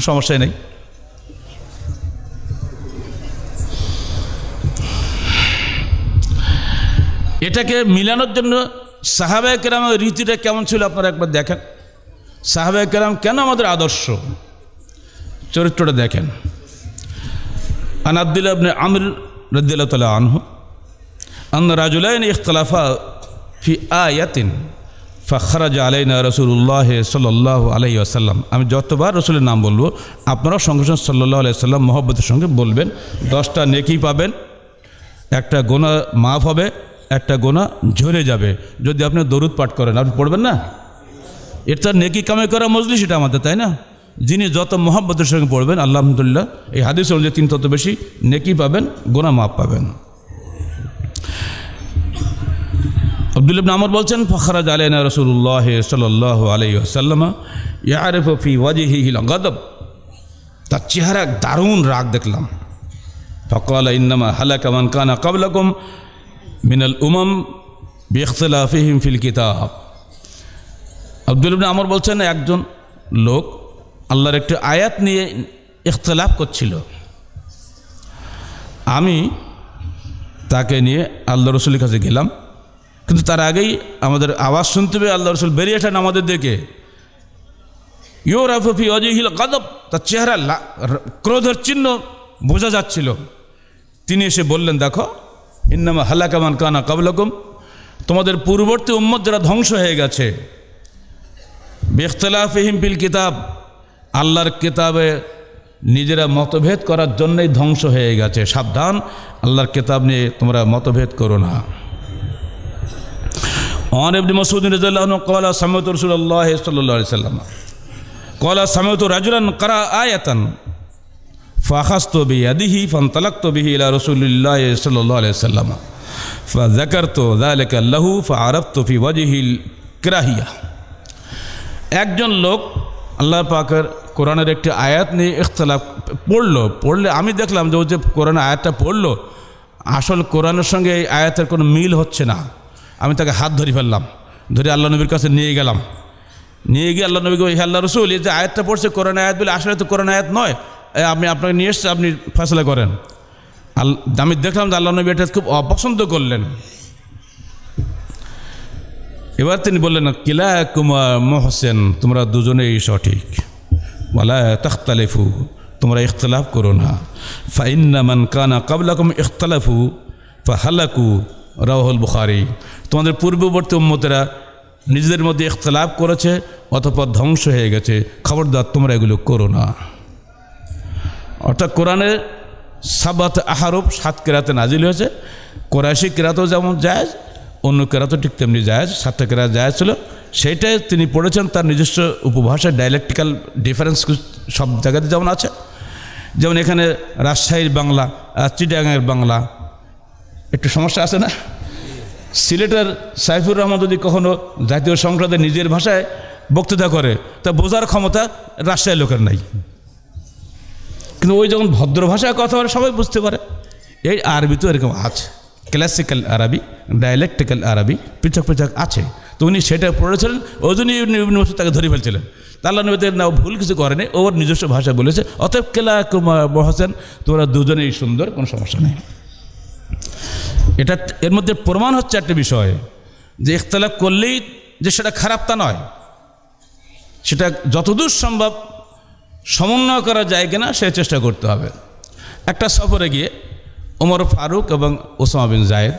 সমস্যাই নেই এটাকে মিলানোর জন্য সাহাবায় কেরামের রীতিটা কেমন ছিল আপনারা একবার দেখেন সাহাবায় কেরাম কেন আমাদের আদর্শ চরিত্রটা দেখেন আন আবদুল্লাহ আবনে আমির রদ্দুল্লাহ তালা আনহু আন্ন রাজুলাইন ইখতলাফা ফি আয়াতিন ফখরাজ আলাইনা রসুল্লাহ সাল্লাহ আলাই আসাল্লাম আমি যতবার রসুলের নাম বলবো আপনারাও সঙ্গে সঙ্গে সাল্লাহ আলাই সাল্লাম মহব্বতের সঙ্গে বলবেন দশটা নেকি পাবেন একটা গোনা মাফ হবে একটা গোনা ঝরে যাবে যদি আপনি দরুদ পাঠ করেন আপনি পড়বেন না এটা নেকি কামে করা মজলিস এটা আমাদের তাই না যিনি যত মোহাম্মতের সঙ্গে পড়বেন আল্লাহামদুল্লাহ এই হাদিস অনুযায়ী তিনি তত বেশি নেকি পাবেন গোনা মাপ পাবেন আব্দুল ইবনা বলছেন ফখরাজ আলাইনা রসুল্লাহ সাল্লাহ আলাইসাল্লামা ইয়ারেফ ফি ওয়াজিহিল গদব তার চেহারা দারুণ রাগ দেখলাম ফকল ইন্নামা হালাকামান কানা কবলাকুম মিনাল উমাম বেখতলাফিহিম ফিল কিতাব আব্দুল ইবনে আমর বলছেন একজন লোক আল্লাহর একটি আয়াত নিয়ে ইখতলাফ করছিল আমি তাকে নিয়ে আল্লাহ রসুলের কাছে গেলাম কিন্তু তার আগেই আমাদের আওয়াজ শুনতে হবে আল্লাহ রসুল বেরিয়ে আসেন আমাদের দিকে ইউরাফি অজিহিল কদব তার চেহারা ক্রোধের চিহ্ন বোঝা যাচ্ছিল তিনি এসে বললেন দেখো ইন্নামা হালাকামান কানা কাবলাকুম তোমাদের পূর্ববর্তী উম্মত যারা ধ্বংস হয়ে গেছে বেখতলাফ হিমপিল কিতাব আল্লাহর কিতাবে নিজেরা মতভেদ করার জন্যই ধ্বংস হয়ে গেছে সাবধান আল্লাহর কিতাব নিয়ে তোমরা মতভেদ করো না অন কলা সামত সাল্লাম রাজুলান করা আয়াতান ফাহাস্ত বিয়াদিহি ফান্তালাক্ত রসুল্লাহ সাল্লাম ফাজাকারত লাহু ওয়াজিহিল ক্রাহিয়া একজন লোক আল্লাহ পাকের কোরআনের একটি আয়াত নিয়ে ইখতলাফ পড়লো পড়লে আমি দেখলাম যে ও যে কোরআন আয়াতটা পড়লো আসল কোরআনের সঙ্গে এই আয়াতের কোনো মিল হচ্ছে না আমি তাকে হাত ধরে ফেললাম ধরে আল্লাহ নবীর কাছে নিয়ে গেলাম নিয়ে গিয়ে আল্লাহ নবীকে আল্লাহ রসুল এই যে আয়াতটা পড়ছে কোরআন আয়াত বলে আসলে তো কোরআন আয়াত নয় আপনি আপনাকে নিয়ে এসছে আপনি ফেসলা করেন আল আমি দেখলাম যে আল্লাহ নবী এটা খুব অপছন্দ করলেন এবার তিনি বললেন কিলা কুমার মহসেন তোমরা দুজনেই সঠিক বলা তখতালেফু তোমরা ইখতলাফ করো না ফাইন্নামান কানা কাবলাকুম ইখতলাফু ফা হালাকু রাহুল বুখারি তোমাদের পূর্ববর্তী উম্মতেরা নিজেদের মধ্যে ইখতলাফ করেছে অথবা ধ্বংস হয়ে গেছে খবরদার তোমরা এগুলো করো না অর্থাৎ কোরআনে সাবাত আহারব সাত কেরাতে নাজিল হয়েছে কোরআশি কেরাতেও যেমন জায়জ অন্য কেরাতেও ঠিক তেমনি জায়জ সাতটা কেরাত জায়জ ছিল সেইটাই তিনি পড়েছেন তার নিজস্ব উপভাষায় ডাইলেকটিক্যাল ডিফারেন্স সব জায়গাতে যেমন আছে যেমন এখানে রাজশাহীর বাংলা চিটাগাঙের বাংলা একটু সমস্যা আছে না সিলেটের সাইফুর রহমান যদি কখনও জাতীয় সংসদে নিজের ভাষায় বক্তৃতা করে তা বোঝার ক্ষমতা রাজশাহীর লোকের নাই কিন্তু ওই যখন ভদ্র ভাষায় কথা বলে সবাই বুঝতে পারে এই আরবি তো এরকম আছে ক্লাসিক্যাল আরবি ডায়ালেকটিক্যাল আরবি পৃথক পৃথক আছে তো উনি সেটা পড়েছিলেন ওই জন্য তাকে ধরে ফেলছিলেন তাল্লা নবীদের না ভুল কিছু করেনি ওর নিজস্ব ভাষা বলেছে অতএব কেলা মহাসেন তোমরা দুজনেই সুন্দর কোনো সমস্যা নেই এটা এর মধ্যে প্রমাণ হচ্ছে একটা বিষয় যে ইখতলাফ করলেই যে সেটা খারাপ তা নয় সেটা যতদূর সম্ভব সমন্বয় করা যায় কিনা সে চেষ্টা করতে হবে একটা সফরে গিয়ে ওমর ফারুক এবং ওসামা বিন জায়েদ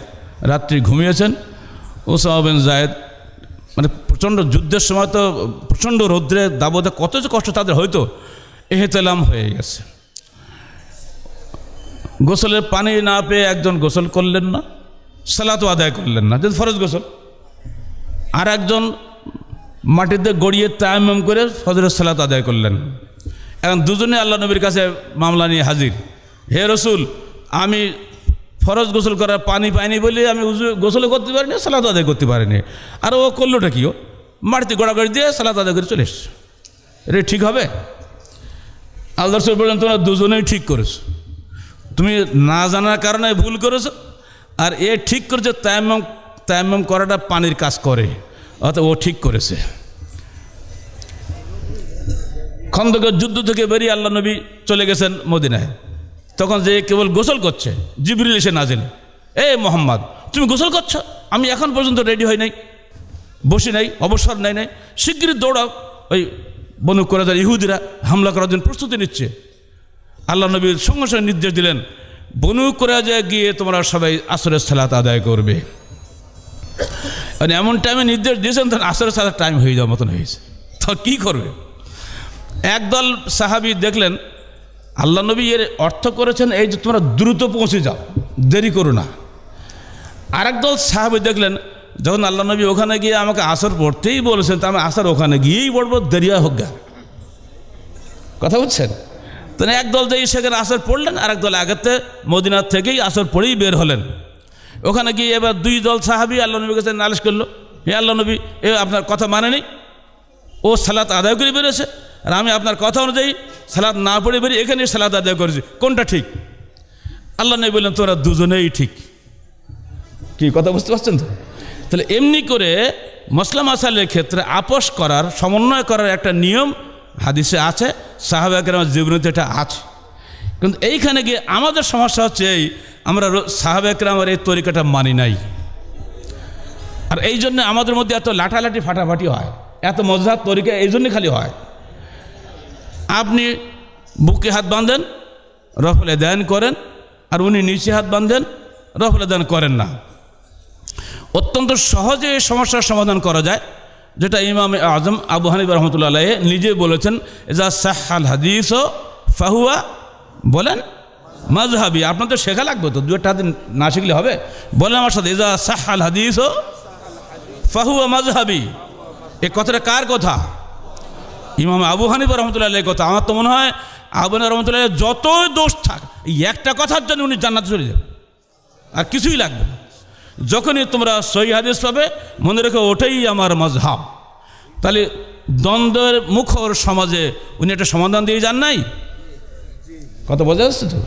রাত্রি ঘুমিয়েছেন ওসামা বিন জায়েদ মানে প্রচণ্ড যুদ্ধের সময় তো প্রচণ্ড রৌদ্রে দাবদে কত যে কষ্ট তাদের হয়তো এহেতেলাম হয়ে গেছে গোসলের পানি না পেয়ে একজন গোসল করলেন না সালাত আদায় করলেন না যদি ফরজ গোসল আর একজন মাটিতে গড়িয়ে তায়াম করে ফজরের সালাত আদায় করলেন এখন দুজনে আল্লাহ নবীর কাছে মামলা নিয়ে হাজির হে রসুল আমি ফরজ গোসল করার পানি পাইনি বলে আমি গোসল করতে পারিনি সালাদ আদায় করতে পারিনি আর ও করলোটা কি ও মাটিতে গড়াগড়ি দিয়ে সালাদ আদায় করে চলে এসছে এটা ঠিক হবে আল্লাহ রসুল বললেন তোমরা দুজনেই ঠিক করেছো তুমি না জানার কারণে ভুল করেছো আর এ ঠিক করেছে তাইম তাইম করাটা পানির কাজ করে অর্থাৎ ও ঠিক করেছে খন্দকের যুদ্ধ থেকে বেরিয়ে আল্লাহ নবী চলে গেছেন মদিনায় তখন যে কেবল গোসল করছে জিবরিল এসে নাজিল এ মোহাম্মদ তুমি গোসল করছো আমি এখন পর্যন্ত রেডি হই নাই বসি নাই অবসর নেয় নাই শিগগিরই দৌড়াও ওই বনু করাদার ইহুদিরা হামলা করার জন্য প্রস্তুতি নিচ্ছে আল্লাহ নবীর সঙ্গে সঙ্গে নির্দেশ দিলেন বনু করাজা গিয়ে তোমরা সবাই আসরের সালাত আদায় করবে মানে এমন টাইমে নির্দেশ দিয়েছেন তখন আসরের সালাত টাইম হয়ে যাওয়ার মতন হয়েছে তো কী করবে একদল সাহাবি দেখলেন আল্লাহ নবী এর অর্থ করেছেন এই যে তোমরা দ্রুত পৌঁছে যাও দেরি করো না একদল সাহাবি দেখলেন যখন আল্লাহ নবী ওখানে গিয়ে আমাকে আসর পড়তেই বলেছেন তা আমি আসর ওখানে গিয়েই পড়বো দেরি হোক গা কথা বুঝছেন তাহলে একদল যেই সেখানে আসর পড়লেন আরেক দল আগেতে মদিনার থেকেই আসর পড়েই বের হলেন ওখানে গিয়ে এবার দুই দল সাহাবি আল্লাহ নবীর কাছে নালিশ করলো হে আল্লাহ নবী এ আপনার কথা মানেনি ও সালাত আদায় করে বেরোছে আর আমি আপনার কথা অনুযায়ী সালাদ না পড়ে বেরিয়ে এখানে সালাদ আদায় করেছি কোনটা ঠিক আল্লাহ নেই বললেন তোরা দুজনেই ঠিক কি কথা বুঝতে পারছেন তো তাহলে এমনি করে মশলা মশালের ক্ষেত্রে আপোষ করার সমন্বয় করার একটা নিয়ম হাদিসে আছে আমার জীবনীতে এটা আছে কিন্তু এইখানে গিয়ে আমাদের সমস্যা হচ্ছে এই আমরা আমার এই তরিকাটা মানি নাই আর এই জন্য আমাদের মধ্যে এত লাঠালাঠি ফাটাফাটি হয় এত মজার তরিকা এই জন্যই খালি হয় আপনি বুকে হাত বাঁধেন রফলে দেন করেন আর উনি নিচে হাত বাঁধেন রফলে দান করেন না অত্যন্ত সহজে এই সমস্যার সমাধান করা যায় যেটা ইমাম আজম আবু হানিব রহমতুল্লা নিজে বলেছেন এজা সাহাল হাদিস ফাহুয়া বলেন মাজহাবি আপনার তো শেখা লাগবে তো দু একটা হাতে না শিখলে হবে বলেন আমার সাথে এজা সাহাল হাদিস ফাহুয়া মাজহাবি এ কথাটা কার কথা ইমাম আবু হানিফা রহমতুল্লাহ কথা আমার তো মনে হয় আবু রহমতুল্লাহ যতই দোষ থাক এই একটা কথার জন্য উনি জান্নাত চলে যাবে আর কিছুই লাগবে না যখনই তোমরা সহি হাদিস পাবে মনে রেখো ওটাই আমার মজহাব তাহলে দ্বন্দ্বের মুখর সমাজে উনি একটা সমাধান দিয়ে যান নাই কথা বোঝা যাচ্ছে তো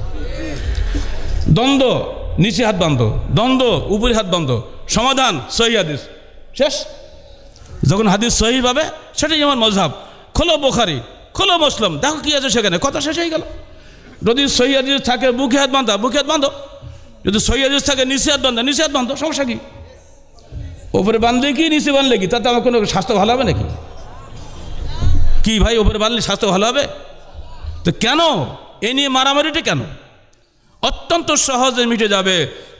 দ্বন্দ্ব নিচে হাত বান্ধ দ্বন্দ্ব উপরে হাত বান্ধ সমাধান সহি হাদিস শেষ যখন হাদিস সহি পাবে সেটাই আমার মজহাব খোলো বোখারি খোলো মুসলিম দেখো কি আছে সেখানে কথা শেষ হয়ে গেল যদি সহিদ থাকে বুকে হাত বাঁধা বুকে হাত বাঁধো যদি সহিদ থাকে নিচে হাত বান্ধা নিচে হাত বাঁধো সমস্যা কি ওপরে বাঁধলে কি নিচে বাঁধলে কি তাতে আমার কোনো স্বাস্থ্য ভালো হবে নাকি কি ভাই ওপরে বাঁধলে স্বাস্থ্য ভালো হবে তো কেন এ নিয়ে মারামারিটা কেন অত্যন্ত সহজে মিটে যাবে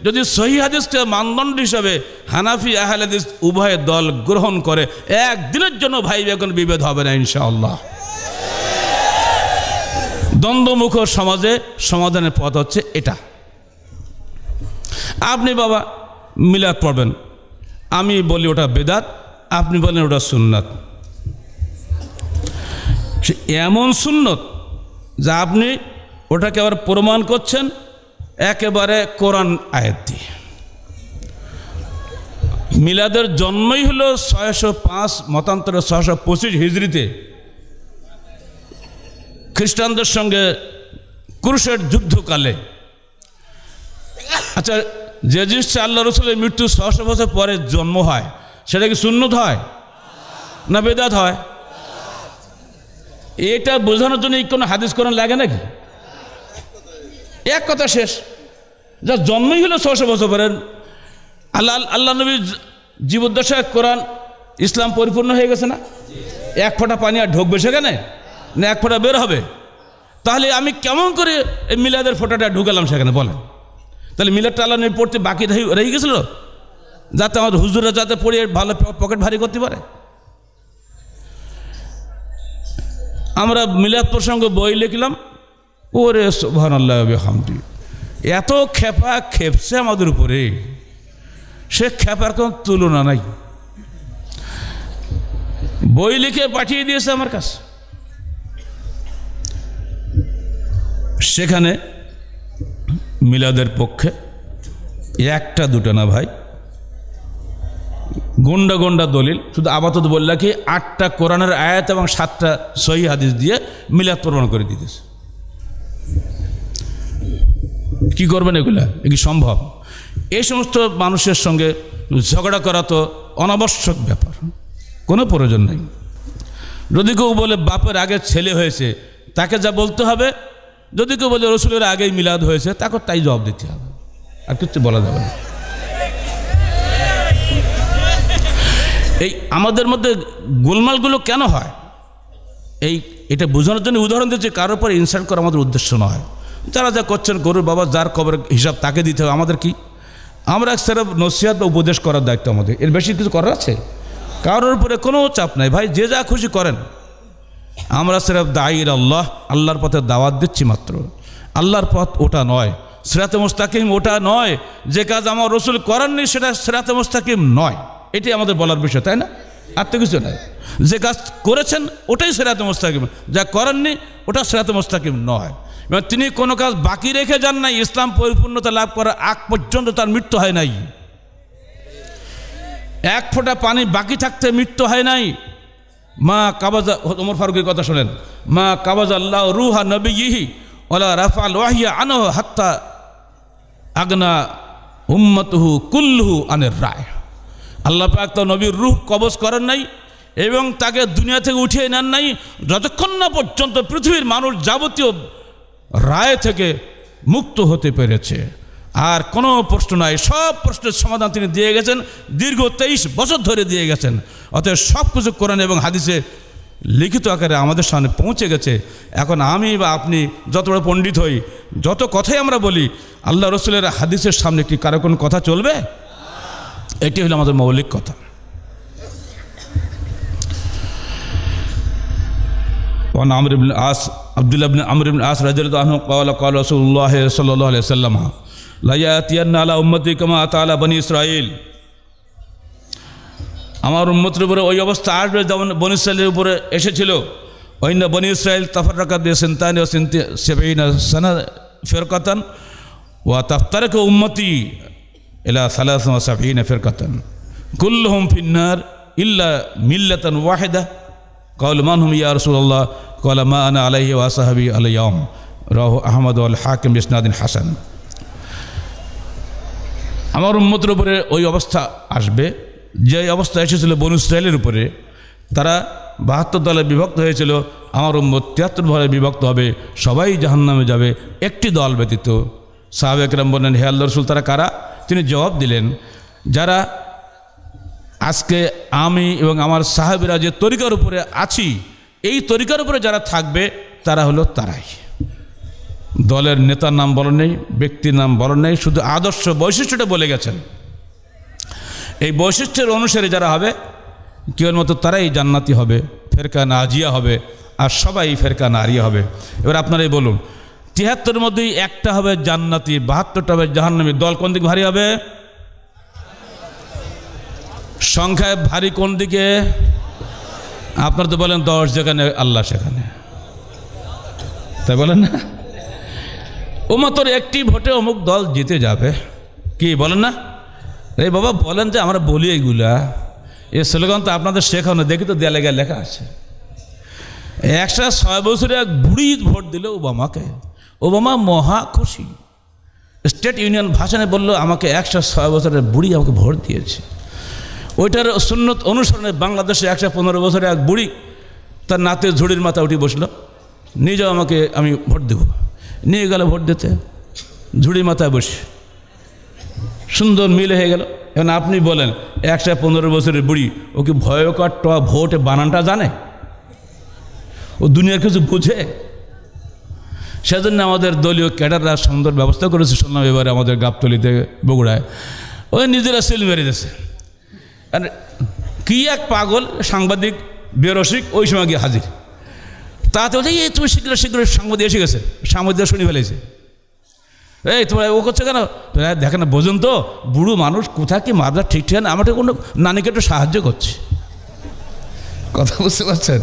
যদি সহি হাদিসকে মানদণ্ড হিসাবে হানাফি হাদিস উভয় দল গ্রহণ করে একদিনের জন্য ভাই এখন বিভেদ হবে না ইনশাআল্লাহ দ্বন্দ্বমুখ সমাজে সমাধানের পথ হচ্ছে এটা আপনি বাবা মিলাদ পড়বেন আমি বলি ওটা বেদাত আপনি বলেন ওটা সুন্নত এমন সুন্নত যা আপনি ওটাকে আবার প্রমাণ করছেন একেবারে কোরআন আয়াত দিয়ে মিলাদের জন্মই হলো ছয়শো পাঁচ মতান্তরে ছয়শো পঁচিশ হিজড়িতে খ্রিস্টানদের সঙ্গে কুরুষের যুদ্ধকালে আচ্ছা যে জিনিসটা আল্লাহ রসুলের মৃত্যু ছশো বছর পরে জন্ম হয় সেটা কি সুন্নত হয় না বেদাত হয় এটা বোঝানোর জন্য কোনো হাদিস করেন লাগে নাকি এক কথা শেষ যা জন্মই হলো ছশো বছর পরের আল্লাহ আল্লাহ নবী জীবদ্দশায় কোরআন ইসলাম পরিপূর্ণ হয়ে গেছে না এক ফোঁটা পানি আর ঢুকবে সেখানে না এক ফোঁটা বের হবে তাহলে আমি কেমন করে এই মিলাদের ফোঁটাটা ঢুকালাম সেখানে বলেন তাহলে মিলাদটা আল্লাহ নবী পড়তে বাকি রয়ে গেছিল যাতে আমার হুজুরা যাতে পড়ে ভালো পকেট ভারী করতে পারে আমরা মিলাদ প্রসঙ্গে বই লিখলাম ওরে সোভান আল্লাহ হামদি এত খেপা খেপছে আমাদের উপরে সে খেপার কোনো তুলনা নাই বই লিখে পাঠিয়ে দিয়েছে আমার কাছে সেখানে মিলাদের পক্ষে একটা দুটা না ভাই গন্ডা গন্ডা দলিল শুধু আপাতত বললা কি আটটা কোরআনের আয়াত এবং সাতটা সহি হাদিস দিয়ে মিলাদ প্রমাণ করে দিতেছে কি করবেন এগুলা কি সম্ভব এই সমস্ত মানুষের সঙ্গে ঝগড়া করা তো অনাবশ্যক ব্যাপার কোনো প্রয়োজন নেই যদি কেউ বলে বাপের আগে ছেলে হয়েছে তাকে যা বলতে হবে যদি কেউ বলে রসুলের আগেই মিলাদ হয়েছে তাকে তাই জবাব দিতে হবে আর কিছু বলা যাবে না এই আমাদের মধ্যে গোলমালগুলো কেন হয় এই এটা বোঝানোর জন্য উদাহরণ দিচ্ছে কারোর উপর ইনসাল্ট করা আমাদের উদ্দেশ্য নয় যারা যা করছেন গরুর বাবা যার কবর হিসাব তাকে দিতে হবে আমাদের কি আমরা এক সেরব নসিহাত বা উপদেশ করার দায়িত্ব আমাদের এর বেশি কিছু করার আছে কারোর উপরে কোনো চাপ নাই ভাই যে যা খুশি করেন আমরা সেরব দায়ের আল্লাহ আল্লাহর পথে দাওয়াত দিচ্ছি মাত্র আল্লাহর পথ ওটা নয় সেরাতে মুস্তাকিম ওটা নয় যে কাজ আমার রসুল করেননি সেটা সেরাতে মুস্তাকিম নয় এটি আমাদের বলার বিষয় তাই না আর তো কিছু নাই যে কাজ করেছেন ওটাই সেরাতে মুস্তাকিম যা করেননি ওটা সেরাতে মুস্তাকিম নয় এবং তিনি কোনো কাজ বাকি রেখে যান নাই ইসলাম পরিপূর্ণতা লাভ করার আগ পর্যন্ত তার মৃত্যু হয় নাই এক ফোঁটা পানি বাকি থাকতে মৃত্যু হয় নাই মা কাবাজা ওমর ফারুকের কথা শোনেন মা কাবাজ আল্লাহ রুহা নবী ইহি ওলা রাফা লোহিয়া আন হাত্তা আগনা উম্মতহু কুল্লুহু আনের রায় আল্লাহ পাক তো নবীর রুহ কবজ করেন নাই এবং তাকে দুনিয়া থেকে উঠিয়ে নেন নাই যতক্ষণ না পর্যন্ত পৃথিবীর মানুষ যাবতীয় রায় থেকে মুক্ত হতে পেরেছে আর কোনো প্রশ্ন নাই সব প্রশ্নের সমাধান তিনি দিয়ে গেছেন দীর্ঘ তেইশ বছর ধরে দিয়ে গেছেন অতএব সব কিছু করেন এবং হাদিসে লিখিত আকারে আমাদের সামনে পৌঁছে গেছে এখন আমি বা আপনি যত বড় পণ্ডিত হই যত কথাই আমরা বলি আল্লাহ রসুলের হাদিসের সামনে কি কারো কোনো কথা চলবে এটি হলো আমাদের মৌলিক কথা وعن আবদুল্লাহ আমর আস রাজিয়াল আনহু قال قال رسول الله صلى الله عليه وسلم لا ياتين على امتي আমার উম্মতের উপরে ওই অবস্থা আসবে যেমন বনি ইসরায়েলের উপরে এসেছিল অন্য বনি ইসরায়েল তাফারকা দিয়ে সিন্তানি ও সেবেইনা সানা ফেরকাতান ও তাফতারেক উম্মতি এলা সালাসা সাফিনা ফেরকাতান কুল্লহম ফিন্নার ইল্লা মিল্লাতান ওয়াহেদা কলমান হুম ইয়া রসুল্লাহ কলা মা আনা আলাইহি ওয়াসাহাবি আলাইম রহ আহমদ আল হাকিম ইসনাদিন হাসান আমার উন্মতের উপরে ওই অবস্থা আসবে যে অবস্থা এসেছিল বনু ইসরায়েলের উপরে তারা বাহাত্তর দলে বিভক্ত হয়েছিল আমার উম্মত তিয়াত্তর দলে বিভক্ত হবে সবাই জাহান্নামে যাবে একটি দল ব্যতীত একরাম বললেন হে আল্লাহ রসুল তারা কারা তিনি জবাব দিলেন যারা আজকে আমি এবং আমার সাহাবিরা যে তরিকার উপরে আছি এই তরিকার উপরে যারা থাকবে তারা হলো তারাই দলের নেতার নাম বলেন নেই ব্যক্তির নাম বলেন নেই শুধু আদর্শ বৈশিষ্ট্যটা বলে গেছেন এই বৈশিষ্ট্যের অনুসারে যারা হবে কেউ মতো তারাই জান্নাতি হবে ফেরকা নাজিয়া হবে আর সবাই ফেরকা নারিয়া হবে এবার আপনারাই বলুন তিয়াত্তর মধ্যেই একটা হবে জান্নাতি বাহাত্তরটা হবে জাহান্নামী দল কোন দিক ভারী হবে সংখ্যায় ভারী কোন দিকে আপনার তো বলেন দশ যেখানে আল্লাহ সেখানে তাই বলেন না ওমাতর একটি ভোটে অমুক দল জিতে যাবে কি বলেন না রে বাবা বলেন যে আমরা বলি এইগুলা এ স্লোগান তো আপনাদের শেখানো দেখি তো দেয়ালে গায়ে লেখা আছে একশো ছয় বছরে এক বুড়ি ভোট দিল ওবামাকে ওবামা মহা খুশি স্টেট ইউনিয়ন ভাষণে বলল আমাকে একশো ছয় বছরের বুড়ি আমাকে ভোট দিয়েছে ওইটার সুন্নত অনুসরণে বাংলাদেশে একশো পনেরো বছরে এক বুড়ি তার নাতে ঝুড়ির মাথা উঠে বসলো নিয়ে যাও আমাকে আমি ভোট দেব নিয়ে গেল ভোট দিতে ঝুড়ি মাথায় বসে সুন্দর মিলে হয়ে গেল এখন আপনি বলেন একশো পনেরো বছরের বুড়ি কি ভয়কর ট ভোটে বানানটা জানে ও দুনিয়ার কিছু বুঝে সেজন্য আমাদের দলীয় ক্যাডাররা সুন্দর ব্যবস্থা করেছে শুনলাম এবারে আমাদের গাবতলিতে বগুড়ায় ওই নিজেরা সিল মেরে দিয়েছে আর কি এক পাগল সাংবাদিক বেরসিক ওই সময় গিয়ে হাজির তাতে বলছে এই তুমি শীঘ্র শীঘ্র সাংবাদিক এসে গেছে সাংবাদিক শুনে ফেলেছে এই তোমরা ও করছো কেন দেখে না বোঝুন তো বুড়ো মানুষ কোথায় কি মাদ্রা ঠিক ঠিক না আমাকে কোনো নানিকে একটু সাহায্য করছে কথা বুঝতে পারছেন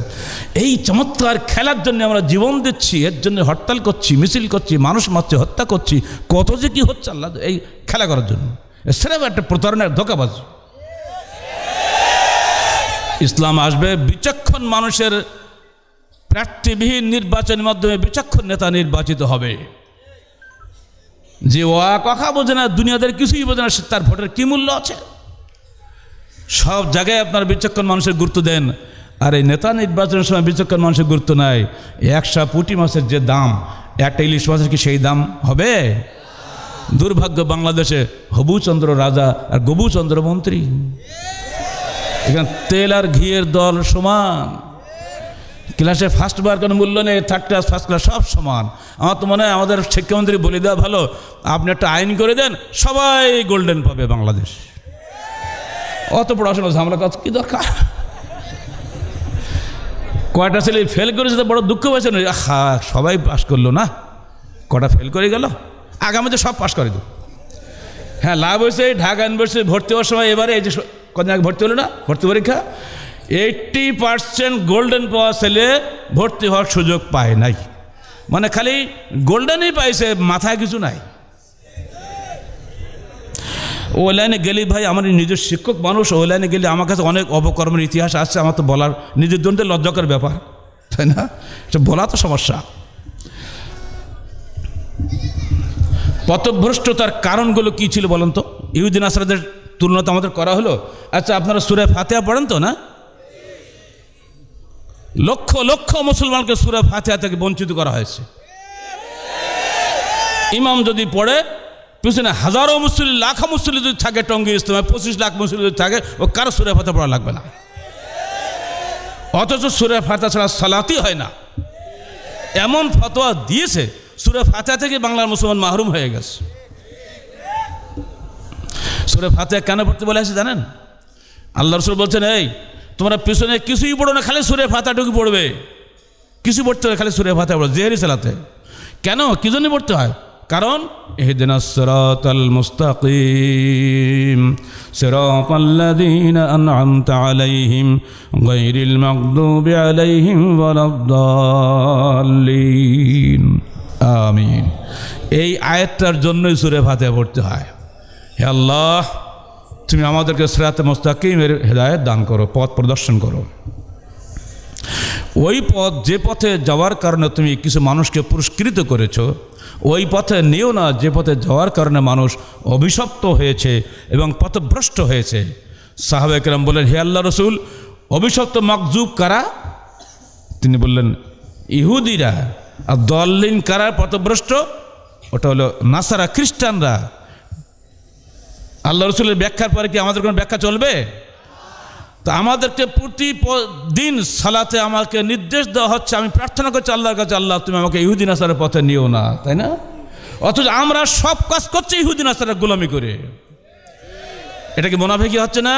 এই চমৎকার খেলার জন্য আমরা জীবন দিচ্ছি এর জন্য হরতাল করছি মিছিল করছি মানুষ মারছে হত্যা করছি কত যে কী হচ্ছে আল্লাহ এই খেলা করার জন্য সেরকম একটা প্রতারণার ধোকাবাজ ইসলাম আসবে বিচক্ষণ মানুষের প্রার্থীবিহীন নির্বাচনের মাধ্যমে বিচক্ষণ নেতা নির্বাচিত হবে যে ওয়া কথা বোঝে না দুনিয়াদের কিছুই বোঝে না তার ভোটের কী মূল্য আছে সব জায়গায় আপনার বিচক্ষণ মানুষের গুরুত্ব দেন আর এই নেতা নির্বাচনের সময় বিচক্ষণ মানুষের গুরুত্ব নাই একশো পুটি মাছের যে দাম একটা ইলিশ মাছের কি সেই দাম হবে দুর্ভাগ্য বাংলাদেশে হবুচন্দ্র রাজা আর গবুচন্দ্র মন্ত্রী এখানে তেল আর ঘিয়ের দল সমান ক্লাসে ফার্স্ট বার কোনো মূল্য নেই থার্ড ক্লাস ফার্স্ট ক্লাস সব সমান আমার তো মনে হয় আমাদের শিক্ষামন্ত্রী বলে দেওয়া ভালো আপনি একটা আইন করে দেন সবাই গোল্ডেন পাবে বাংলাদেশ অত পড়াশোনা ঝামেলা কাজ কী দরকার কয়টা ছেলে ফেল করেছে তো বড় দুঃখ পেয়েছে না হা সবাই পাস করলো না কটা ফেল করে গেল আগামীতে সব পাস করে দেব হ্যাঁ লাভ হয়েছে ঢাকা ইউনিভার্সিটি ভর্তি হওয়ার সময় এবারে এই যে কদিন আগে ভর্তি হলো না ভর্তি পরীক্ষা এইটটি পার্সেন্ট গোল্ডেন পাওয়া ছেলে ভর্তি হওয়ার সুযোগ পায় নাই মানে খালি গোল্ডেনই পাইছে মাথায় কিছু নাই ওই লাইনে গেলি ভাই আমার নিজের শিক্ষক মানুষ ওই লাইনে গেলে আমার কাছে অনেক অপকর্মের ইতিহাস আছে আমার তো বলার নিজের জন্য লজ্জাকর ব্যাপার তাই না সে আচ্ছা, বলা তো সমস্যা পথভ্রষ্টতার কারণগুলো কী ছিল বলেন তো ইহুদিন আসরাদের তুলনা তো আমাদের করা হলো আচ্ছা আপনারা সুরে ফাতেহা পড়েন তো না লক্ষ লক্ষ মুসলমানকে সুরে ফাতেহা থেকে বঞ্চিত করা হয়েছে ইমাম যদি পড়ে পিছনে হাজারো মুসলিম লাখ মুসলিম যদি থাকে টঙ্গি ইসলামে পঁচিশ লাখ মুসলিম যদি থাকে ও কারো সুরে ফাতে পড়া লাগবে না অথচ সুরে ফাতা ছাড়া সালাতি হয় না এমন ফতোয়া দিয়েছে সুরে ফাতে থেকে বাংলার মুসলমান মাহরুম হয়ে গেছে সুরে ফাতে কেন পড়তে বলে আছে জানেন আল্লাহ রসুল বলছেন এই তোমরা পিছনে কিছুই পড়ো না খালি সুরে ফাতাটুকু পড়বে কিছু পড়তে হবে খালি সুরে ফাতে পড়ো জেহারি সালাতে কেন কি জন্য পড়তে হয় কারণ اهدنا الصراط المستقيم صراط الذين আলাইহিম عليهم غير আলাইহিম عليهم ولا الضالين আমিন এই আয়াতটার জন্যই সুরে ফাতে পড়তে হয় হে আল্লাহ তুমি আমাদেরকে সেরাতে মোস্তাকিমের হেদায়ত দান করো পথ প্রদর্শন করো ওই পথ যে পথে যাওয়ার কারণে তুমি কিছু মানুষকে পুরস্কৃত করেছো ওই পথে নিও না যে পথে যাওয়ার কারণে মানুষ অভিশপ্ত হয়েছে এবং পথভ্রষ্ট হয়েছে সাহাবেকরাম বললেন হে আল্লাহ রসুল অভিশপ্ত মকজুব কারা তিনি বললেন ইহুদিরা আর দল্লিন কারা পথভ্রষ্ট ওটা হলো নাসারা খ্রিস্টানরা আল্লাহ রসুলের ব্যাখ্যার পরে কি আমাদের কোনো ব্যাখ্যা চলবে তো আমাদেরকে প্রতি দিন সালাতে আমাকে নির্দেশ দেওয়া হচ্ছে আমি প্রার্থনা করছি আল্লাহর কাছে আল্লাহ তুমি আমাকে ইহুদিন আসারের পথে নিও না তাই না অথচ আমরা সব কাজ করছি ইহুদিন আসারের গোলামি করে এটা কি মোনাফেকি হচ্ছে না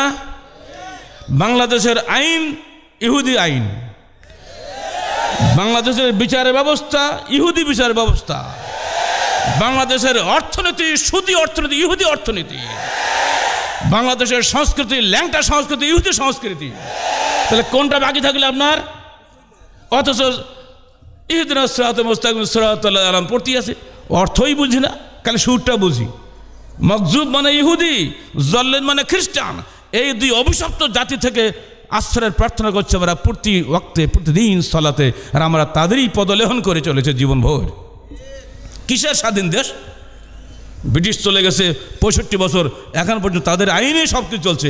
বাংলাদেশের আইন ইহুদি আইন বাংলাদেশের বিচার ব্যবস্থা ইহুদি বিচার ব্যবস্থা বাংলাদেশের অর্থনীতি সুদী অর্থনীতি ইহুদি অর্থনীতি বাংলাদেশের সংস্কৃতি ল্যাংটা সংস্কৃতি ইহুদি সংস্কৃতি তাহলে কোনটা বাকি থাকলে আপনার অথচ ইহদিন সরাত আলম পড়তে আছে অর্থই বুঝি না খালি সুরটা বুঝি মকজুব মানে ইহুদি জল্লেন মানে খ্রিস্টান এই দুই অভিশপ্ত জাতি থেকে আশ্রয়ের প্রার্থনা করছে আমরা প্রতি ওক্তে প্রতিদিন সলাতে আর আমরা তাদেরই পদলেহন করে চলেছে জীবনভর কিসের স্বাধীন দেশ ব্রিটিশ চলে গেছে পঁয়ষট্টি বছর এখন পর্যন্ত তাদের আইনে সব কিছু চলছে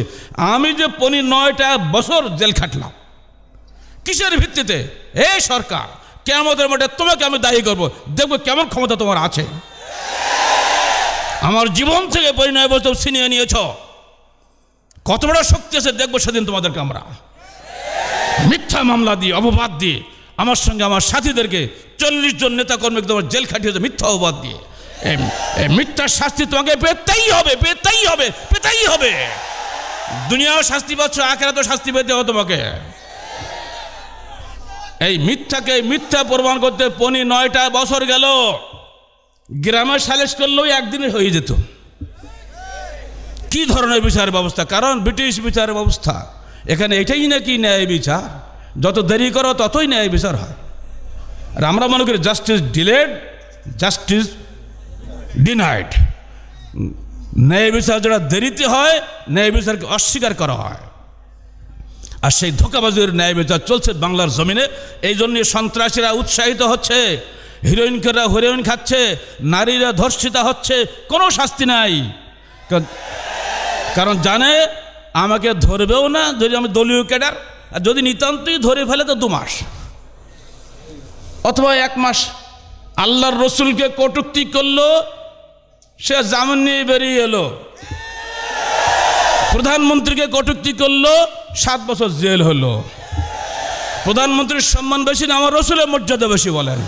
আমি যে পনি নয়টা বছর জেল খাটলাম কিসের ভিত্তিতে এই সরকার কেমতের মধ্যে তোমাকে আমি দায়ী করবো দেখবো কেমন ক্ষমতা তোমার আছে আমার জীবন থেকে নয় বছর ছিনিয়ে নিয়েছ কত বড় শক্তি আছে দেখবো সেদিন তোমাদেরকে আমরা মিথ্যা মামলা দিয়ে অপবাদ দিয়ে আমার সঙ্গে আমার সাথীদেরকে চল্লিশ জন নেতাকর্মীকে তোমার জেল খাটিয়েছে মিথ্যা অবাদ দিয়ে মিথ্যার শাস্তি তোমাকে পেতেই হবে পেতেই হবে পেতেই হবে দুনিয়াও শাস্তি পাচ্ছ আখেরা তো শাস্তি পেতে হবে তোমাকে এই মিথ্যাকে মিথ্যা প্রমাণ করতে পনি নয়টা বছর গেল গ্রামে সালেস করলেও একদিনে হয়ে যেত কি ধরনের বিচার ব্যবস্থা কারণ ব্রিটিশ বিচার ব্যবস্থা এখানে এটাই নাকি ন্যায় বিচার যত দেরি করো ততই ন্যায় বিচার হয় আর আমরা মনে করি জাস্টিস ডিলেড জাস্টিস ডিনাইড ন্যায় বিচার যেটা দেরিতে হয় ন্যায় বিচারকে অস্বীকার করা হয় আর সেই ধোকাবাজির ন্যায় বিচার চলছে বাংলার জমিনে এই জন্যে সন্ত্রাসীরা উৎসাহিত হচ্ছে হিরোইনকেরা হিরোইন খাচ্ছে নারীরা ধর্ষিতা হচ্ছে কোনো শাস্তি নাই কারণ জানে আমাকে ধরবেও না যদি আমি দলীয় ক্যাডার আর যদি নিতান্তই ধরে ফেলে তো দু মাস অথবা এক মাস আল্লাহর রসুলকে কটুক্তি করলো সে জামিন নিয়ে বেরিয়ে এলো প্রধানমন্ত্রীকে কটুক্তি করলো সাত বছর জেল হলো প্রধানমন্ত্রীর সম্মান বেশি না আমার রসুলের মর্যাদা বেশি বলেন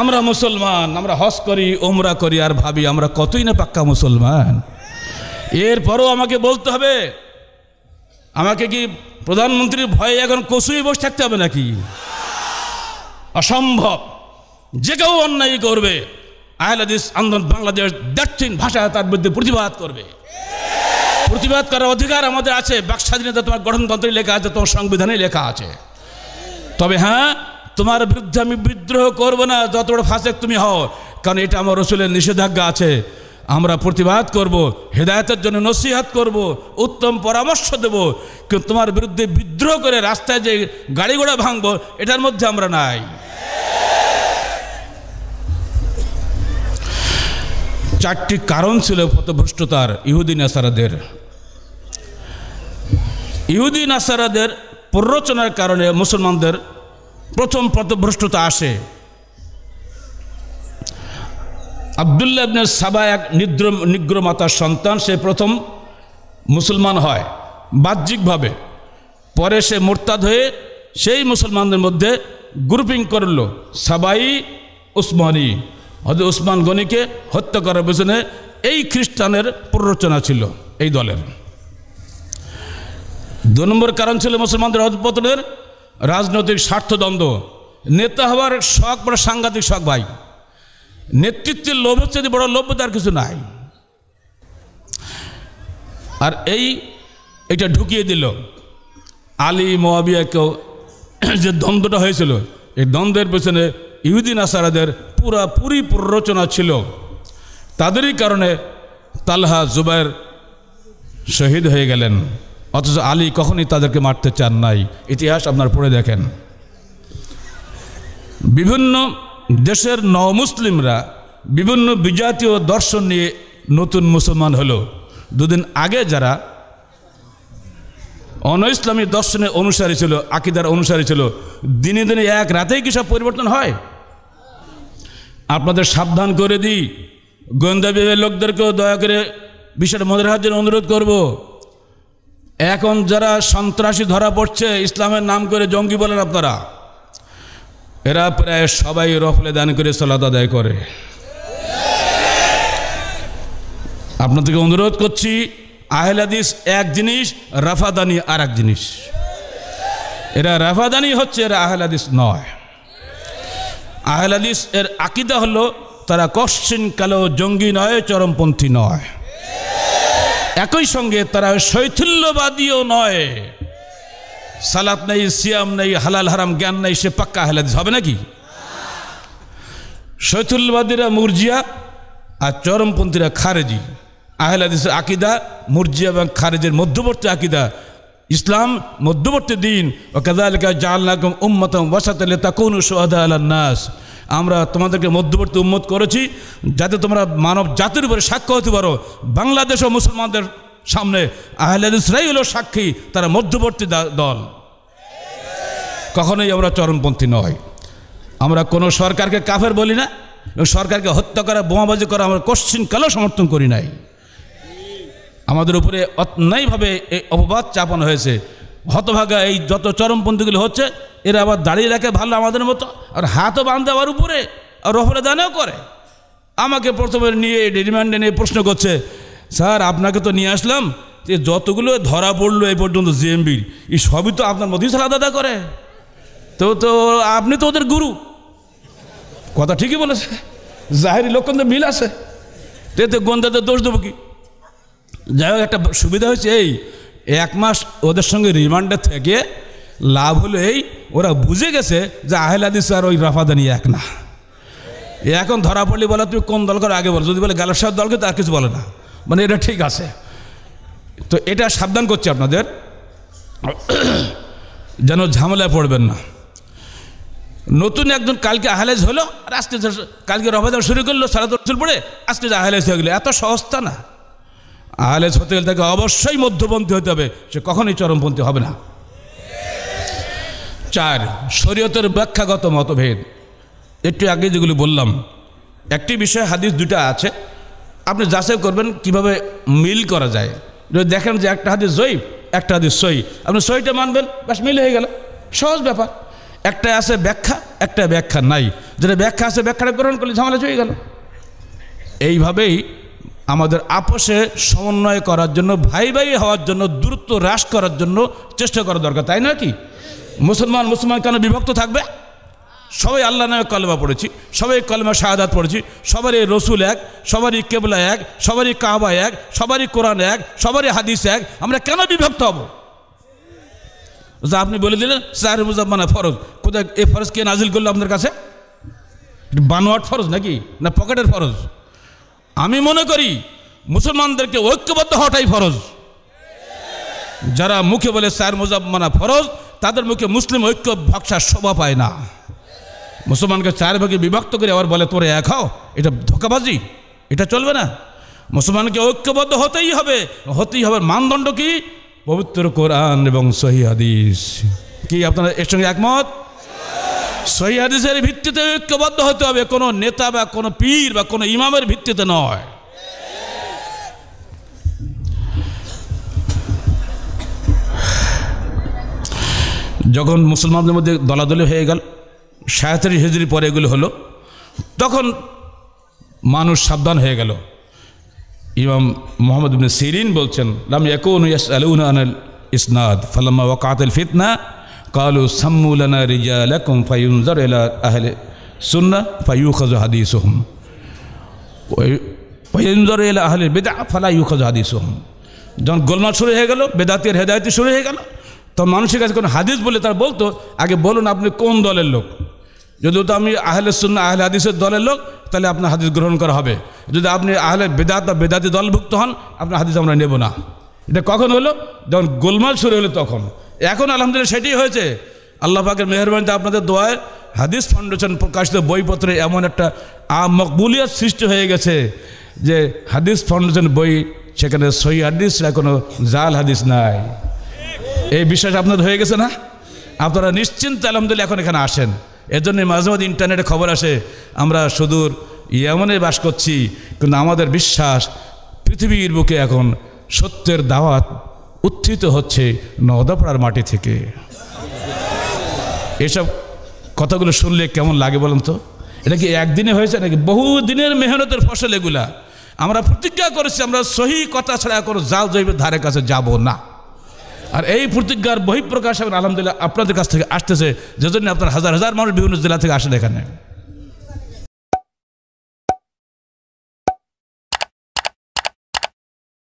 আমরা মুসলমান আমরা হস করি ওমরা করি আর ভাবি আমরা কতই না পাক্কা মুসলমান এরপরও আমাকে বলতে হবে আমাকে কি প্রধানমন্ত্রীর ভয়ে এখন কসুই বসে থাকতে হবে নাকি অসম্ভব যে কেউ অন্যায় করবে আহলাদিস আন্দোলন বাংলাদেশ দাক্ষিণ ভাষায় তার বিরুদ্ধে প্রতিবাদ করবে প্রতিবাদ করার অধিকার আমাদের আছে বাক স্বাধীনতা তোমার গঠনতন্ত্রে লেখা আছে তোমার সংবিধানে লেখা আছে তবে হ্যাঁ তোমার বিরুদ্ধে আমি বিদ্রোহ করব না যত বড় ফাঁসে তুমি হও কারণ এটা আমার রসুলের নিষেধাজ্ঞা আছে আমরা প্রতিবাদ করব হেদায়তের জন্য নসিহাত করব উত্তম পরামর্শ দেব কিন্তু তোমার বিরুদ্ধে বিদ্রোহ করে রাস্তায় যে গাড়ি ঘোড়া ভাঙব এটার মধ্যে আমরা নাই চারটি কারণ ছিল পথভ্রষ্টতার ইহুদি নাসারাদের ইহুদি নাসারাদের প্ররোচনার কারণে মুসলমানদের প্রথম পথভ্রষ্টতা আসে আবদুল্লাহ ইবনের সাবা এক নিদ্র নিগ্র মাতার সন্তান সে প্রথম মুসলমান হয় বাহ্যিকভাবে পরে সে মোরতাদ হয়ে সেই মুসলমানদের মধ্যে গ্রুপিং করল সাবাই উসমানি হজরত উসমান গনিকে হত্যা করার পেছনে এই খ্রিস্টানের প্ররোচনা ছিল এই দলের দু নম্বর কারণ ছিল মুসলমানদের অধপতনের রাজনৈতিক স্বার্থদ্বন্দ্ব নেতা হওয়ার শখ বা সাংঘাতিক শখ ভাই নেতৃত্বের লোভ হচ্ছে বড় লোভ তার কিছু নাই আর এই এটা ঢুকিয়ে দিল আলী মোয়াবিয়াকেও যে দ্বন্দ্বটা হয়েছিল এই দ্বন্দ্বের পেছনে ইহুদিন আসারাদের পুরাপুরি প্ররোচনা ছিল তাদেরই কারণে তালহা জুবাইর শহীদ হয়ে গেলেন অথচ আলী কখনই তাদেরকে মারতে চান নাই ইতিহাস আপনার পড়ে দেখেন বিভিন্ন দেশের নমুসলিমরা বিভিন্ন বিজাতীয় দর্শন নিয়ে নতুন মুসলমান হলো দুদিন আগে যারা অন ইসলামী দর্শনে অনুসারী ছিল আকিদার অনুসারী ছিল দিনে দিনে এক রাতেই কি সব পরিবর্তন হয় আপনাদের সাবধান করে দিই গোয়েন্দা বিভাগের লোকদেরকেও দয়া করে বিষয়টা মধুর রাখার অনুরোধ করব এখন যারা সন্ত্রাসী ধরা পড়ছে ইসলামের নাম করে জঙ্গি বলেন আপনারা এরা প্রায় সবাই রফলে দান করে সলাদ আদায় করে আপনাদেরকে অনুরোধ করছি আহলাদিস এক জিনিস রাফাদানি আর এক জিনিস এরা রাফাদানি হচ্ছে এরা আহলাদিস নয় আহলাদিস এর আকিদা হলো তারা কশ্চিন কালো জঙ্গি নয় চরমপন্থী নয় একই সঙ্গে তারা শৈথিল্যবাদীও নয় সালাত নেই সিয়াম নেই হালাল হারাম জ্ঞান নেই সে পাক্কা হালাদিস হবে নাকি শৈতুলবাদীরা মুরজিয়া আর চরমপন্থীরা খারেজি আহলাদিসের আকিদা মুরজিয়া এবং খারেজের মধ্যবর্তী আকিদা ইসলাম মধ্যবর্তী দিন ও কাদালিকা জাল্লাকম উম্মতম ওয়াসাতালে তাকুন সোহাদা নাস আমরা তোমাদেরকে মধ্যবর্তী উম্মত করেছি যাতে তোমরা মানব জাতির উপরে সাক্ষ্য হতে পারো বাংলাদেশ ও মুসলমানদের সামনে আহলে ইসরাইল হলো সাক্ষী তারা মধ্যবর্তী দল কখনোই আমরা চরমপন্থী নয় আমরা কোনো সরকারকে কাফের বলি না এবং সরকারকে হত্যা করা বোমাবাজি করা আমরা কশ্চিন কালেও সমর্থন করি নাই আমাদের উপরে অন্যায়ভাবে এই অপবাদ চাপানো হয়েছে হতভাগা এই যত চরমপন্থীগুলি হচ্ছে এরা আবার দাঁড়িয়ে রাখে ভালো আমাদের মতো আর হাতও বাঁধ দেওয়ার উপরে আর রফলে দানেও করে আমাকে প্রথমে নিয়ে রিমান্ডে নিয়ে প্রশ্ন করছে স্যার আপনাকে তো নিয়ে আসলাম যে যতগুলো ধরা পড়লো এ পর্যন্ত জেএমবির এই সবই তো আপনার মধ্যেই দাদা করে তো তো আপনি তো ওদের গুরু কথা ঠিকই বলেছে জাহেরি লক্ষণ তো মিল আছে তো এতে গন্দাতে দোষ দেবো কি যাই হোক একটা সুবিধা হয়েছে এই এক মাস ওদের সঙ্গে রিমান্ডে থেকে লাভ হলো এই ওরা বুঝে গেছে যে আহেলাদি স্যার ওই রাফাদানি এক না এখন ধরা পড়লে বলে তুমি কোন দল আগে বলো যদি বলে গালের সাহেব দলকে তার কিছু বলে না মানে এটা ঠিক আছে তো এটা সাবধান করছি আপনাদের যেন ঝামেলায় পড়বেন না নতুন একজন কালকে আহালেজ হলো আর আস্তে কালকে রবাদা শুরু করলো সারা দর্শন পড়ে আস্তে আহালেজ হয়ে গেলো এত সস্তা না আহালেজ হতে গেলে তাকে অবশ্যই মধ্যপন্থী হতে হবে সে কখনোই চরমপন্থী হবে না চার শরীয়তের ব্যাখ্যাগত মতভেদ একটু আগে যেগুলি বললাম একটি বিষয়ে হাদিস দুটা আছে আপনি যাচাই করবেন কিভাবে মিল করা যায় যদি দেখেন যে একটা হাতে জৈব একটা হাতে সই আপনি সইটা মানবেন বাস মিল হয়ে গেল সহজ ব্যাপার একটা আছে ব্যাখ্যা একটা ব্যাখ্যা নাই যেটা ব্যাখ্যা আছে ব্যাখ্যাটা গ্রহণ করলে ঝামেলা চলে গেল এইভাবেই আমাদের আপোষে সমন্বয় করার জন্য ভাই ভাই হওয়ার জন্য দূরত্ব হ্রাস করার জন্য চেষ্টা করা দরকার তাই না কি মুসলমান মুসলমান কেন বিভক্ত থাকবে সবাই আল্লাহ নামে কলমা পড়েছি সবাই কলমা শাহাদাত পড়েছি সবারই রসুল এক সবারই কেবলা এক সবারই কাবা এক সবারই কোরআন এক সবারই হাদিস এক আমরা কেন বিভক্ত হব যা আচ্ছা, আপনি বলে দিলেন সাহের মুজাম্মানা ফরজ কোথায় এ ফরজ কে নাজিল করলো আপনার কাছে বানোয়াট ফরজ নাকি না পকেটের ফরজ আমি মনে করি মুসলমানদেরকে ঐক্যবদ্ধ হওয়াটাই ফরজ যারা মুখে বলে সাহের মুজাম্মানা ফরজ তাদের মুখে মুসলিম ঐক্য ভাষা শোভা পায় না মুসলমানকে চার ভাগে বিভক্ত করে আবার বলে তোরে এক হও এটা ধোকাবাজি এটা চলবে না মুসলমানকে ঐক্যবদ্ধ হতেই হবে হতেই হবে মানদণ্ড কি পবিত্র কোরআন এবং সহি হাদিস কি আপনারা এর সঙ্গে একমত সহি হাদিসের ভিত্তিতে ঐক্যবদ্ধ হতে হবে কোনো নেতা বা কোনো পীর বা কোনো ইমামের ভিত্তিতে নয় যখন মুসলমানদের মধ্যে দলাদলি হয়ে গেল সাঁত্রিশ হিজড়ি পরে এগুলো হলো তখন মানুষ সাবধান হয়ে গেল ইমাম মোহাম্মদ ইবনে সিরিন বলছেন লাম ইয়াকুন ইয়াসআলুনা আনাল ইসনাদ ফালাম্মা ওয়াকাতাল ফিতনা কালু সাম্মু লানা রিজালাকুম ফায়ুনজার ইলা আহলে সুন্নাহ ফায়ুখাযু হাদিসুহুম ওয়ায়ুনজার ইলা আহলে বিদআ ফালা ইউখাজু হাদিসুহুম যখন গোলমাল শুরু হয়ে গেল বেদাতের হেদায়তি শুরু হয়ে গেল তখন মানুষের কাছে কোনো হাদিস বলে তার বলতো আগে বলুন আপনি কোন দলের লোক যদিও তো আমি আহলে সুন্না আহলে হাদিসের দলের লোক তাহলে আপনার হাদিস গ্রহণ করা হবে যদি আপনি আহলে বেদাত বা বেদাতি দলভুক্ত হন আপনার হাদিস আমরা নেব না এটা কখন হলো যখন গোলমাল শুরু হলো তখন এখন আলহামদুলিল্লাহ সেটি হয়েছে আল্লাহ পাকের মেহরবানিতে আপনাদের দোয়ায় হাদিস ফাউন্ডেশন প্রকাশিত বইপত্রে এমন একটা আমকবুলিয়ার সৃষ্টি হয়ে গেছে যে হাদিস ফাউন্ডেশন বই সেখানে সহি হাদিস না কোনো জাল হাদিস নাই এই বিশ্বাস আপনাদের হয়ে গেছে না আপনারা নিশ্চিন্ত আলহামদুলিল্লাহ এখন এখানে আসেন এজন্য মাঝে মাঝে ইন্টারনেটে খবর আসে আমরা সুদূর ইয়ামনে বাস করছি কিন্তু আমাদের বিশ্বাস পৃথিবীর বুকে এখন সত্যের দাওয়াত উত্থিত হচ্ছে নওদাপাড়ার মাটি থেকে এসব কথাগুলো শুনলে কেমন লাগে বলুন তো এটা কি একদিনে হয়েছে নাকি বহু দিনের মেহনতের ফসল এগুলা আমরা প্রতিজ্ঞা করেছি আমরা সহি কথা ছাড়া কোনো জাল জৈবের ধারে কাছে যাব না আর এই প্রতিজ্ঞার বহিঃপ্রকাশ আলহামদুলিল্লাহ আপনাদের কাছ থেকে আসতেছে যে জন্য আপনার হাজার হাজার মানুষ বিভিন্ন জেলা থেকে আসেন এখানে